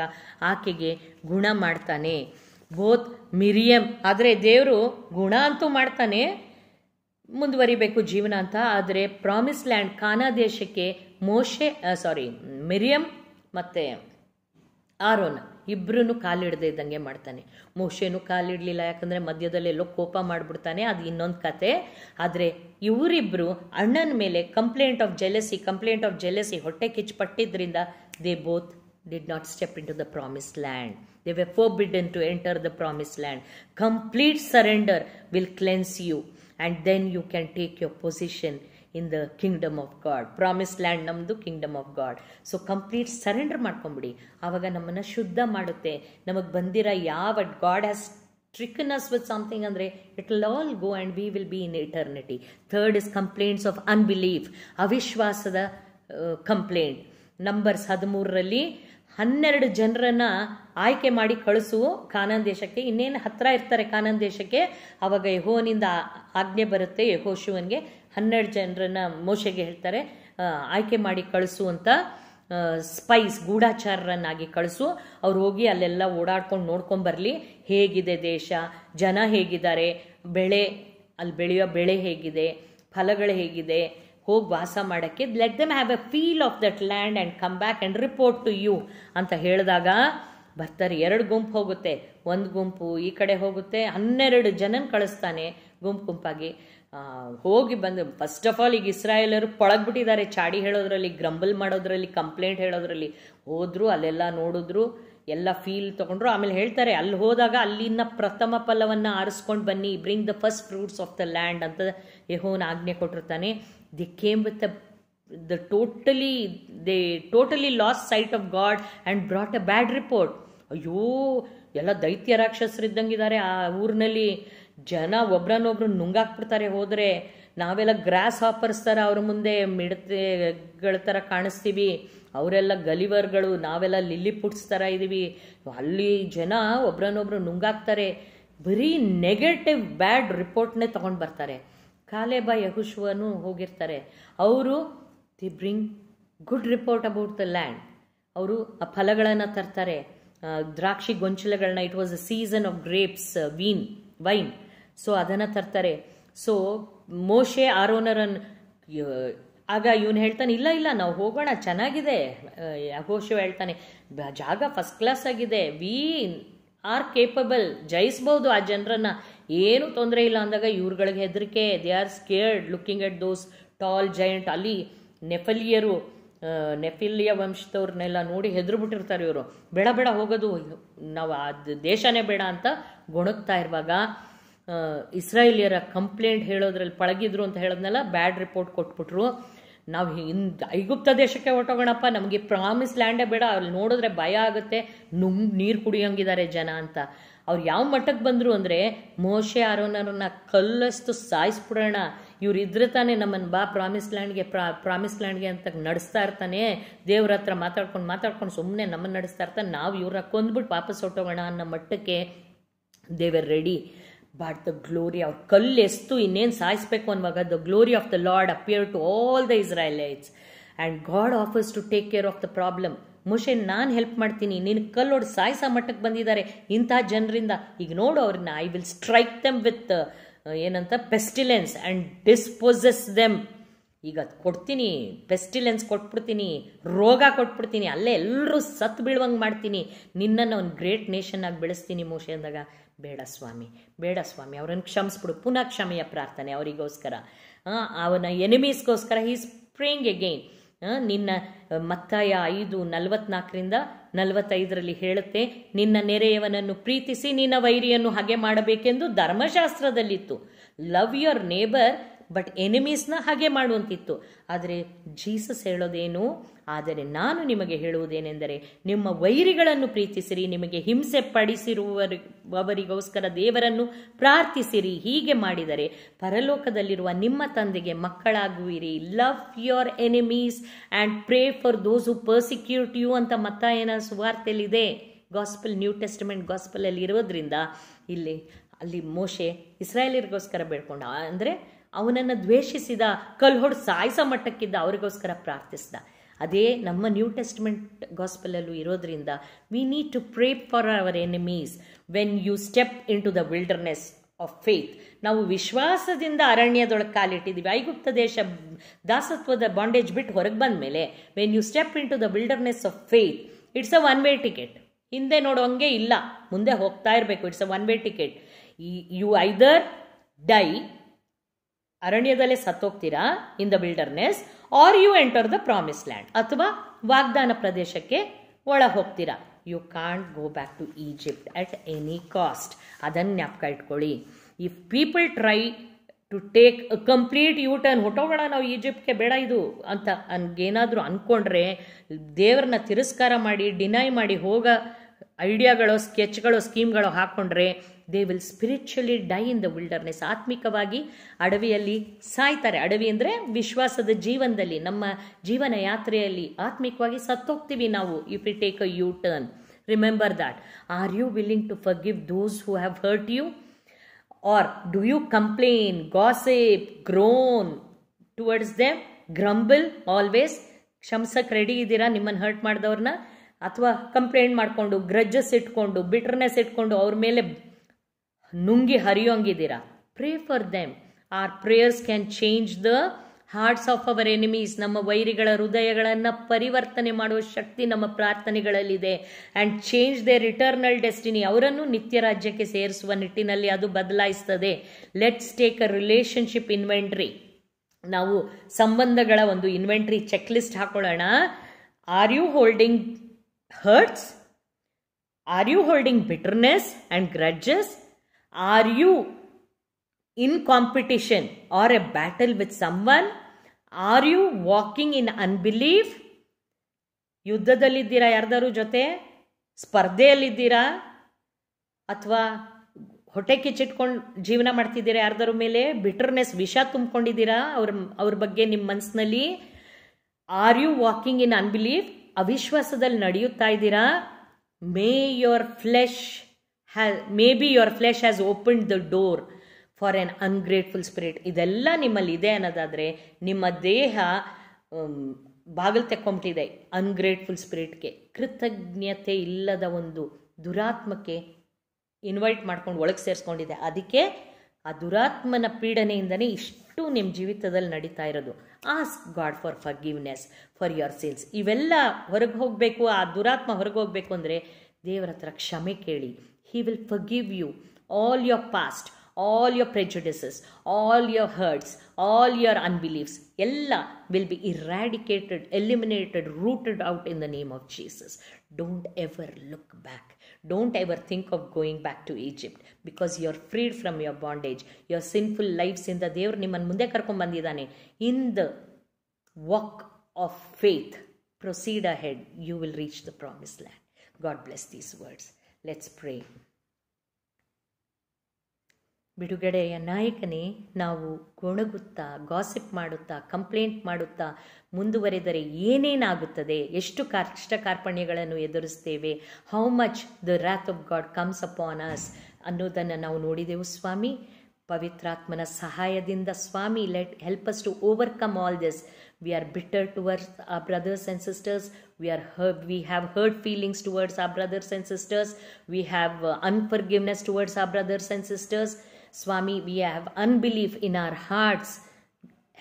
S1: ಆಕೆಗೆ ಗುಣ ಮಾಡ್ತಾನೆ ಬೋತ್ ಮಿರಿಯಂ ಆದರೆ ದೇವರು ಗುಣ ಅಂತೂ ಮಾಡ್ತಾನೆ ಮುಂದುವರಿಬೇಕು ಜೀವನ ಅಂತ ಆದರೆ ಪ್ರಾಮಿಸ್ ಲ್ಯಾಂಡ್ ಖಾನಾ ದೇಶಕ್ಕೆ ಮೋಶೆ ಸಾರಿ ಮಿರಿಯಂ ಮತ್ತು ಆರೋನ ಇಬ್ಬರೂ ಕಾಲಿಡದೆ ಇದ್ದಂಗೆ ಮಾಡ್ತಾನೆ ಮೋಶೆನೂ ಕಾಲಿಡಲಿಲ್ಲ ಯಾಕಂದರೆ ಮಧ್ಯದಲ್ಲಿ ಎಲ್ಲೋ ಕೋಪ ಮಾಡಿಬಿಡ್ತಾನೆ ಅದು ಇನ್ನೊಂದು ಕತೆ ಆದರೆ ಇವರಿಬ್ಬರು ಅಣ್ಣನ ಮೇಲೆ complaint of jealousy complaint of jealousy ಹೊಟ್ಟೆ ಕಿಚ್ಚು ಪಟ್ಟಿದ್ದರಿಂದ they both did not step into the promised land. They were forbidden to enter the promised land. Complete surrender will cleanse you. And then you can take your position in the kingdom of God. Promised land namdu kingdom of God. So complete surrender maadkombudi. Avaga namana shuddha maadute. Namak bandira ya, but God has tricken us with something andre. It will all go and we will be in eternity. Third is complaints of unbelief. Avishwasada uh, complaint. Numbers hadmurrali. Numbers ಹನ್ನೆರಡು ಜನರನ್ನ ಆಯ್ಕೆ ಮಾಡಿ ಕಳಿಸು ಕಾನನ್ ದೇಶಕ್ಕೆ ಇನ್ನೇನು ಹತ್ತಿರ ಇರ್ತಾರೆ ಕಾನನ್ ದೇಶಕ್ಕೆ ಆವಾಗ ಯಹೋನಿಂದ ಆಜ್ಞೆ ಬರುತ್ತೆ ಯಹೋ ಶಿವನ್ಗೆ ಹನ್ನೆರಡು ಜನರನ್ನ ಮೋಶೆಗೆ ಹೇಳ್ತಾರೆ ಆಯ್ಕೆ ಮಾಡಿ ಕಳಿಸು ಅಂತ ಸ್ಪೈಸ್ ಗೂಢಾಚಾರರನ್ನಾಗಿ ಕಳಿಸು ಅವ್ರು ಹೋಗಿ ಅಲ್ಲೆಲ್ಲ ಓಡಾಡ್ಕೊಂಡು ನೋಡ್ಕೊಂಡು ಬರಲಿ ಹೇಗಿದೆ ದೇಶ ಜನ ಹೇಗಿದ್ದಾರೆ ಬೆಳೆ ಅಲ್ಲಿ ಬೆಳೆಯೋ ಬೆಳೆ ಹೇಗಿದೆ ಫಲಗಳು ಹೇಗಿದೆ ಹೋಗಿ ವಾಸ ಮಾಡೋಕ್ಕೆ let them have a feel of that land and come back and report to you ಅಂತ ಹೇಳಿದಾಗ ಬರ್ತಾರೆ ಎರಡು ಗುಂಪು ಹೋಗುತ್ತೆ ಒಂದು ಗುಂಪು ಈ ಕಡೆ ಹೋಗುತ್ತೆ ಹನ್ನೆರಡು ಜನನ ಕಳಿಸ್ತಾನೆ ಗುಂಪು ಗುಂಪಾಗಿ ಹೋಗಿ ಬಂದು ಫಸ್ಟ್ ಆಫ್ ಆಲ್ ಈಗ ಇಸ್ರಾಯೇಲರು ಪೊಳಗ್ಬಿಟ್ಟಿದ್ದಾರೆ ಚಾಡಿ ಹೇಳೋದ್ರಲ್ಲಿ ಗ್ರಂಬಲ್ ಮಾಡೋದ್ರಲ್ಲಿ ಕಂಪ್ಲೇಂಟ್ ಹೇಳೋದ್ರಲ್ಲಿ ಹೋದ್ರು ಅಲ್ಲೆಲ್ಲ ನೋಡಿದ್ರು ಎಲ್ಲ ಫೀಲ್ ತೊಗೊಂಡ್ರು ಆಮೇಲೆ ಹೇಳ್ತಾರೆ ಅಲ್ಲಿ ಹೋದಾಗ ಅಲ್ಲಿನ ಪ್ರಥಮ ಫಲವನ್ನು ಆರಿಸ್ಕೊಂಡು ಬನ್ನಿ bring the first fruits of the land ಅಂತ ಯಹೋನ್ ಆಜ್ಞೆ ಕೊಟ್ಟಿರ್ತಾನೆ the came with the totally the totally lost sight of God and brought a bad report ಅಯ್ಯೋ ಎಲ್ಲ ದೈತ್ಯ ರಾಕ್ಷಸರು ರಾಕ್ಷಸರಿದ್ದಂಗಿದ್ದಾರೆ ಆ ಊರಿನಲ್ಲಿ ಜನ ಒಬ್ರನ್ನೊಬ್ರು ನುಂಗಾಕ್ಬಿಡ್ತಾರೆ ಹೋದರೆ ನಾವೆಲ್ಲ ಗ್ರಾಸ್ ಹಾಪರ್ಸ್ ಥರ ಅವ್ರ ಮುಂದೆ ಮಿಡತೆಗಳ ಥರ ಕಾಣಿಸ್ತೀವಿ ಅವರೆಲ್ಲ ಗಲಿವರ್ಗಳು ನಾವೆಲ್ಲ ಲಿಲ್ಲಿ ಪುಟ್ಸ್ ಥರ ಇದ್ದೀವಿ ಅಲ್ಲಿ ಜನ ಒಬ್ರನ್ನೊಬ್ರು ನುಂಗಾಕ್ತಾರೆ ಬರೀ ನೆಗೆಟಿವ್ ಬ್ಯಾಡ್ ರಿಪೋರ್ಟ್ನೇ ತೊಗೊಂಡು ಬರ್ತಾರೆ ಕಾಲೇಬ ಯಹುಶ್ವನು ಹೋಗಿರ್ತಾರೆ ಅವರು the bring good report about the land ಅವರು ಆ ಫಲಗಳನ್ನು ತರ್ತಾರೆ ದ್ರಾಕ್ಷಿ ಗೊಂಚಲಗಳನ್ನ it was a season of grapes wine wine so ಅದನ್ನು ತರ್ತಾರೆ ಸೊ ಮೋಶೆ ಆರೋನರನ್ ಆಗ ಇವನು ಹೇಳ್ತಾನೆ ಇಲ್ಲ ಇಲ್ಲ ನಾವು ಹೋಗೋಣ ಚೆನ್ನಾಗಿದೆ ಯಹೋಶ ಹೇಳ್ತಾನೆ ಜಾಗ ಫಸ್ಟ್ ಕ್ಲಾಸ್ ಆಗಿದೆ ವೀನ್ ಆರ್ ಕೇಪಬಲ್ ಜಯಿಸ್ಬೋದು ಆ ಜನರನ್ನ ಏನು ತೊಂದರೆ ಇಲ್ಲ ಅಂದಾಗ ಇವ್ರುಗಳಿಗೆ ಹೆದರಿಕೆ they are scared looking at those tall giant ಅಲ್ಲಿ ನೆಫಲಿಯರು ನೆಫಿಲಿಯ ವಂಶದವ್ರನ್ನೆಲ್ಲ ನೋಡಿ ಹೆದರ್ಬಿಟ್ಟಿರ್ತಾರೆ ಇವರು ಬೇಡ ಬೇಡ ಹೋಗೋದು ನಾವು ಅದು ದೇಶನೇ ಬೇಡ ಅಂತ ಗೊಣಗ್ತಾ ಇರುವಾಗ ಇಸ್ರಾಯೇಲಿಯರ ಕಂಪ್ಲೇಂಟ್ ಹೇಳೋದ್ರಲ್ಲಿ ಪಳಗಿದ್ರು ಅಂತ ಹೇಳೋದ್ನೆಲ್ಲ ಬ್ಯಾಡ್ ರಿಪೋರ್ಟ್ ಕೊಟ್ಬಿಟ್ರು ನಾವು ಹಿಂದ ಐಗುಪ್ತ ದೇಶಕ್ಕೆ ಹೊರಟೋಗೋಣಪ್ಪ ನಮಗೆ ಪ್ರಾಮಿಸ್ ಲ್ಯಾಂಡೇ ಬೇಡ ಅಲ್ಲಿ ನೋಡಿದ್ರೆ ಭಯ ಆಗುತ್ತೆ ನುಂಗ್ ನೀರು ಕುಡಿಯೋಂಗಿದ್ದಾರೆ ಜನ ಅಂತ ಅವ್ರು ಯಾವ ಮಟ್ಟಕ್ಕೆ ಬಂದರು ಅಂದರೆ ಮೋಶೆ ಆರೋನರನ್ನ ಕಲ್ಲಷ್ಟು ಸಾಯಿಸ್ಬಿಡೋಣ ಇವ್ರು ಇದ್ರೆ ತಾನೇ ನಮ್ಮನ್ನು ಬಾ ಪ್ರಾಮಿಸ್ ಲ್ಯಾಂಡ್ಗೆ ಪ್ರಾ ಪ್ರಾಮಿಸ್ ಲ್ಯಾಂಡ್ಗೆ ಅಂತ ನಡೆಸ್ತಾ ಇರ್ತಾನೆ ದೇವ್ರ ಹತ್ರ ಮಾತಾಡ್ಕೊಂಡು ಮಾತಾಡ್ಕೊಂಡು ಸುಮ್ಮನೆ ನಮ್ಮನ್ನು ನಡೆಸ್ತಾ ಇರ್ತಾನೆ ನಾವು ಇವ್ರನ್ನ ಕೊಂದ್ಬಿಟ್ಟು ವಾಪಸ್ ಹೊಟ್ಟೋಗೋಣ ಅನ್ನೋ ಮಟ್ಟಕ್ಕೆ ದೇವರ್ ರೆಡಿ ದ ಗ್ಲೋರಿ ಆಫ್ ಕಲ್ಲು ಎಷ್ಟು ಇನ್ನೇನು ಸಾಯಿಸ್ಬೇಕು ಅನ್ನುವಾಗ the glory of the Lord appear to all the Israelites and God offers to take care of the problem ಮುಷೆ ನಾನು ಹೆಲ್ಪ್ ಮಾಡ್ತೀನಿ ನಿನ್ನ ಕಲ್ಲೋಡ್ ಸಾಯಿಸ ಮಟ್ಟಕ್ಕೆ ಬಂದಿದ್ದಾರೆ ಇಂಥ ಜನರಿಂದ ಈಗ ನೋಡು ಅವ್ರನ್ನ I will strike them with ಏನಂತ ಪೆಸ್ಟಿಲೆನ್ಸ್ ಆ್ಯಂಡ್ ಡಿಸ್ಪೋಸಸ್ ದೆಮ್ ಈಗ ಅದು ಕೊಡ್ತೀನಿ ಪೆಸ್ಟಿಲೆನ್ಸ್ ಕೊಟ್ಬಿಡ್ತೀನಿ ರೋಗ ಕೊಟ್ಬಿಡ್ತೀನಿ ಅಲ್ಲೇ ಎಲ್ಲರೂ ಸತ್ತು ಬೀಳುವಂಗೆ ಮಾಡ್ತೀನಿ ನಿನ್ನನ್ನು ಒಂದು ಗ್ರೇಟ್ ನೇಷನ್ ಆಗಿ ಬೆಳೆಸ್ತೀನಿ ಮೋಶೆ ಅಂದಾಗ ಬೇಡ ಸ್ವಾಮಿ ಬೇಡ ಸ್ವಾಮಿ ಅವರನ್ನು ಕ್ಷಮಿಸ್ಬಿಡು ಪುನಃ ಕ್ಷಮೆಯ ಪ್ರಾರ್ಥನೆ ಅವರಿಗೋಸ್ಕರ ಅವನ ಎನಿಮೀಸ್ಗೋಸ್ಕರ ಈಸ್ ಪ್ರೇಯಿಂಗ್ ಎಗೈನ್ ನಿನ್ನ ಮತ್ತಾಯ ಐದು ನಲವತ್ನಾಲ್ಕರಿಂದ ನಲವತ್ತೈದರಲ್ಲಿ ಹೇಳುತ್ತೆ ನಿನ್ನ ನೆರೆಯವನನ್ನು ಪ್ರೀತಿಸಿ ನಿನ್ನ ವೈರಿಯನ್ನು ಹಾಗೆ ಮಾಡಬೇಕೆಂದು ಧರ್ಮಶಾಸ್ತ್ರದಲ್ಲಿತ್ತು ಲವ್ ಯುವರ್ ನೇಬರ್ ಬಟ್ ಎನಿಮೀಸ್ನ ಹಾಗೆ ಮಾಡುವಂತಿತ್ತು ಆದರೆ ಜೀಸಸ್ ಹೇಳೋದೇನು ಆದರೆ ನಾನು ನಿಮಗೆ ಹೇಳುವುದೇನೆಂದರೆ ನಿಮ್ಮ ವೈರಿಗಳನ್ನು ಪ್ರೀತಿಸಿರಿ ನಿಮಗೆ ಹಿಂಸೆ ಪಡಿಸಿರುವವರಿಗೋಸ್ಕರ ದೇವರನ್ನು ಪ್ರಾರ್ಥಿಸಿರಿ ಹೀಗೆ ಮಾಡಿದರೆ ಪರಲೋಕದಲ್ಲಿರುವ ನಿಮ್ಮ ತಂದೆಗೆ ಮಕ್ಕಳಾಗುವಿರಿ love your enemies and pray for those who persecute you ಅಂತ ಮತ್ತ ಏನ ಸುವಾರ್ತೆಯಲ್ಲಿದೆ ಗಾಸ್ಪಲ್ ನ್ಯೂ ಟೆಸ್ಟಿಮೆಂಟ್ ಗಾಸ್ಪಲಲ್ಲಿ ಇರೋದ್ರಿಂದ ಇಲ್ಲಿ ಅಲ್ಲಿ ಮೋಶೆ ಇಸ್ರಾಯೇಲಿರ್ಗೋಸ್ಕರ ಬೇಡ್ಕೊಂಡ ಅಂದರೆ ಅವನನ್ನು ದ್ವೇಷಿಸಿದ ಹೊಡೆದು ಸಾಯಿಸೋ ಮಟ್ಟಕ್ಕಿದ್ದ ಅವರಿಗೋಸ್ಕರ ಪ್ರಾರ್ಥಿಸಿದ ಅದೇ ನಮ್ಮ ನ್ಯೂ ಟೆಸ್ಟ್ಮೆಂಟ್ ಗಾಸ್ಪಲಲ್ಲೂ ಇರೋದ್ರಿಂದ we need to pray for our enemies when you step into the wilderness of faith ನಾವು ವಿಶ್ವಾಸದಿಂದ ಅರಣ್ಯದೊಳಗೆ ಕಾಲಿಟ್ಟಿದ್ದೀವಿ ಐಗುಪ್ತ ದೇಶ ದಾಸತ್ವದ ಬಾಂಡೇಜ್ ಬಿಟ್ಟು ಹೊರಗೆ ಬಂದ ಮೇಲೆ when you step into the wilderness of faith it's a one way ticket ಹಿಂದೆ ನೋಡೋಂಗೆ ಇಲ್ಲ ಮುಂದೆ ಹೋಗ್ತಾ ಇರಬೇಕು it's a one way ticket you either die ಅರಣ್ಯದಲ್ಲೇ ಸತ್ತೋಗ್ತೀರಾ in the wilderness or you enter the promise land ಅಥವಾ ವಾಗ್ದಾನ ಪ್ರದೇಶಕ್ಕೆ ಒಳ ಹೋಗ್ತೀರಾ you can't go back to Egypt at any cost ಅದನ್ನು ಜ್ಞಾಪಕ ಇಟ್ಕೊಳ್ಳಿ if people try to take a complete U turn ಹೊಟ್ಟೋಗೋಣ ನಾವು ಈಜಿಪ್ಟ್ಗೆ ಬೇಡ ಇದು ಅಂತ ಏನಾದರೂ ಅಂದ್ಕೊಂಡ್ರೆ ದೇವ್ರನ್ನ ತಿರಸ್ಕಾರ ಮಾಡಿ ಡಿನೈ ಮಾಡಿ ಹೋಗ ಐಡಿಯಾಗಳು ಸ್ಕೆಚ್ಗಳು ಸ್ಕೀಮ್ಗಳು ಹಾಕ್ಕೊಂಡ್ರೆ they will spiritually die in the wilderness ಆತ್ಮಿಕವಾಗಿ ಅಡವಿಯಲ್ಲಿ ಸಾಯ್ತಾರೆ ಅಡವಿ ಅಂದರೆ ವಿಶ್ವಾಸದ ಜೀವನದಲ್ಲಿ ನಮ್ಮ ಜೀವನ ಯಾತ್ರೆಯಲ್ಲಿ ಆತ್ಮಿಕವಾಗಿ ಸತ್ತೋಗ್ತೀವಿ ನಾವು if you take a U turn remember that are you willing to forgive those who have hurt you or do you complain gossip groan towards them grumble always ಕ್ಷಮಿಸಕ್ಕೆ ರೆಡಿ ಇದ್ದೀರಾ ನಿಮ್ಮನ್ನು ಹರ್ಟ್ ಮಾಡಿದವ್ರನ್ನ ಅಥವಾ ಕಂಪ್ಲೇಂಟ್ ಮಾಡಿಕೊಂಡು ಗ್ರಜಸ್ ಇಟ್ಕೊಂಡು ಬಿಟ್ರನೆಸ್ ಇಟ್ಕೊಂಡು ಅವ್ರ ಮೇಲೆ ನುಂಗಿ ಹರಿಯೋಂಗಿದ್ದೀರಾ pray for them our prayers can change the hearts of our enemies ನಮ್ಮ ವೈರಿಗಳ ಹೃದಯಗಳನ್ನು ಪರಿವರ್ತನೆ ಮಾಡುವ ಶಕ್ತಿ ನಮ್ಮ ಪ್ರಾರ್ಥನೆಗಳಲ್ಲಿದೆ and change their eternal destiny ಅವರನ್ನು ನಿತ್ಯ ರಾಜ್ಯಕ್ಕೆ ಸೇರಿಸುವ ನಿಟ್ಟಿನಲ್ಲಿ ಅದು ಬದಲಾಯಿಸ್ತದೆ let's take a relationship inventory ನಾವು ಸಂಬಂಧಗಳ ಒಂದು ಇನ್ವೆಂಟ್ರಿ ಚೆಕ್ ಲಿಸ್ಟ್ ಹಾಕೊಳ್ಳೋಣ are you holding hurts are you holding bitterness and grudges you you competition are a battle with someone are you walking in unbelief ಯುದ್ಧದಲ್ಲಿದ್ದೀರಾ ಯಾರ್ದಾರು ಜೊತೆ ಸ್ಪರ್ಧೆಯಲ್ಲಿದ್ದೀರಾ ಅಥವಾ ಹೊಟ್ಟೆ ಕಿಚ್ಚಿಟ್ಕೊಂಡು ಜೀವನ ಮಾಡ್ತಿದ್ದೀರಾ ಯಾರ್ದಾರು ಮೇಲೆ ಬಿಟರ್ನೆಸ್ ವಿಷ ತುಂಬಿಕೊಂಡಿದ್ದೀರಾ ಅವ್ರ ಅವ್ರ ಬಗ್ಗೆ ನಿಮ್ಮ ಮನಸ್ಸಿನಲ್ಲಿ are you walking in unbelief ಅವಿಶ್ವಾಸದಲ್ಲಿ ನಡೆಯುತ್ತಾ ಇದ್ದೀರಾ may your flesh ha be your flesh has open the door for an ungrateful spirit ಇದೆಲ್ಲ ನಿಮ್ಮಲ್ಲಿ ಇದೆ ಅನ್ನೋದಾದರೆ ನಿಮ್ಮ ದೇಹ ಬಾಗಿಲು ತೆಕ್ಕೊಂಬಿಟ್ಟಿದೆ ಅನ್ಗ್ರೇಟ್ಫುಲ್ ಸ್ಪಿರಿಟ್ಗೆ ಕೃತಜ್ಞತೆ ಇಲ್ಲದ ಒಂದು ದುರಾತ್ಮಕ್ಕೆ ಇನ್ವೈಟ್ ಮಾಡ್ಕೊಂಡು ಒಳಗೆ ಸೇರಿಸ್ಕೊಂಡಿದೆ ಅದಕ್ಕೆ ಆ ದುರಾತ್ಮನ ಪೀಡನೆಯಿಂದನೇ ಇಷ್ಟು ನಿಮ್ಮ ಜೀವಿತದಲ್ಲಿ ನಡೀತಾ ಇರೋದು ask God for forgiveness for your sales ಇವೆಲ್ಲ ಹೊರಗೆ ಹೋಗಬೇಕು ಆ ದುರಾತ್ಮ ಹೊರಗೆ ಹೋಗಬೇಕು ಅಂದರೆ ದೇವರ ಹತ್ರ ಕ್ಷಮೆ ಕೇಳಿ He will forgive you all your past, all your prejudices, all your hurts, all your unbeliefs. Ella will be eradicated, eliminated, rooted out in the name of Jesus. Don't ever look back. Don't ever think of going back to Egypt because you're freed from your bondage, your sinful lives. the ದೇವ್ರು ನಿಮ್ಮನ್ನು ಮುಂದೆ ಕರ್ಕೊಂಡು ಬಂದಿದ್ದಾನೆ in the walk of faith proceed ahead you will reach the promise land God let's pray ಬಿಡುಗಡೆಯ ನಾಯಕನೇ ನಾವು ಗೊಣಗುತ್ತಾ gossip ಮಾಡುತ್ತಾ complaint ಮಾಡುತ್ತಾ ಮುಂದುವರೆದರೆ ಏನೇನಾಗುತ್ತದೆ ಎಷ್ಟು ಕಷ್ಟ ಕಾರ್ಪಣ್ಯಗಳನ್ನು ಎದುರಿಸ್ತೇವೆ how much the wrath of God comes upon us ಅನ್ನೋದನ್ನು ನಾವು ನೋಡಿದೆವು ಸ್ವಾಮಿ ಪವಿತ್ರಾತ್ಮನ ಸಹಾಯದಿಂದ ಸ್ವಾಮಿ let help us to overcome all this we are bitter towards a brothers and sisters we are hurt, we have hurt feelings towards our brothers and sisters we have uh, unforgiveness towards our brothers and sisters swami we have unbelief in our hearts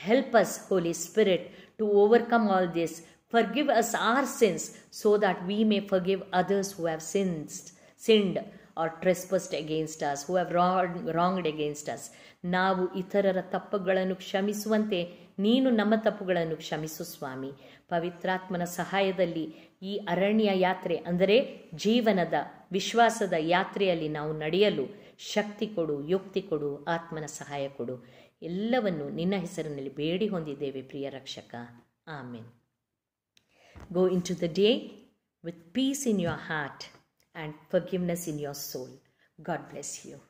S1: help us holy spirit to overcome all this forgive us our sins so that we may forgive others who have sinned sinned or trespassed against us who have wronged, wronged against us ನಾವು ಇತರರ ತಪ್ಪುಗಳನ್ನು ಕ್ಷಮಿಸುವಂತೆ ನೀನು ನಮ್ಮ ತಪ್ಪುಗಳನ್ನು ಕ್ಷಮಿಸು ಸ್ವಾಮಿ ಪವಿತ್ರಾತ್ಮನ ಸಹಾಯದಲ್ಲಿ ಈ ಅರಣ್ಯ ಯಾತ್ರೆ ಅಂದರೆ ಜೀವನದ ವಿಶ್ವಾಸದ ಯಾತ್ರೆಯಲ್ಲಿ ನಾವು ನಡೆಯಲು ಶಕ್ತಿ ಕೊಡು ಯುಕ್ತಿ ಕೊಡು ಆತ್ಮನ ಸಹಾಯ ಕೊಡು ಎಲ್ಲವನ್ನು ನಿನ್ನ ಹೆಸರಿನಲ್ಲಿ ಬೇಡಿ ಹೊಂದಿದ್ದೇವೆ ಪ್ರಿಯ ರಕ್ಷಕ amen go into the day with peace in your heart and forgiveness in your soul God bless you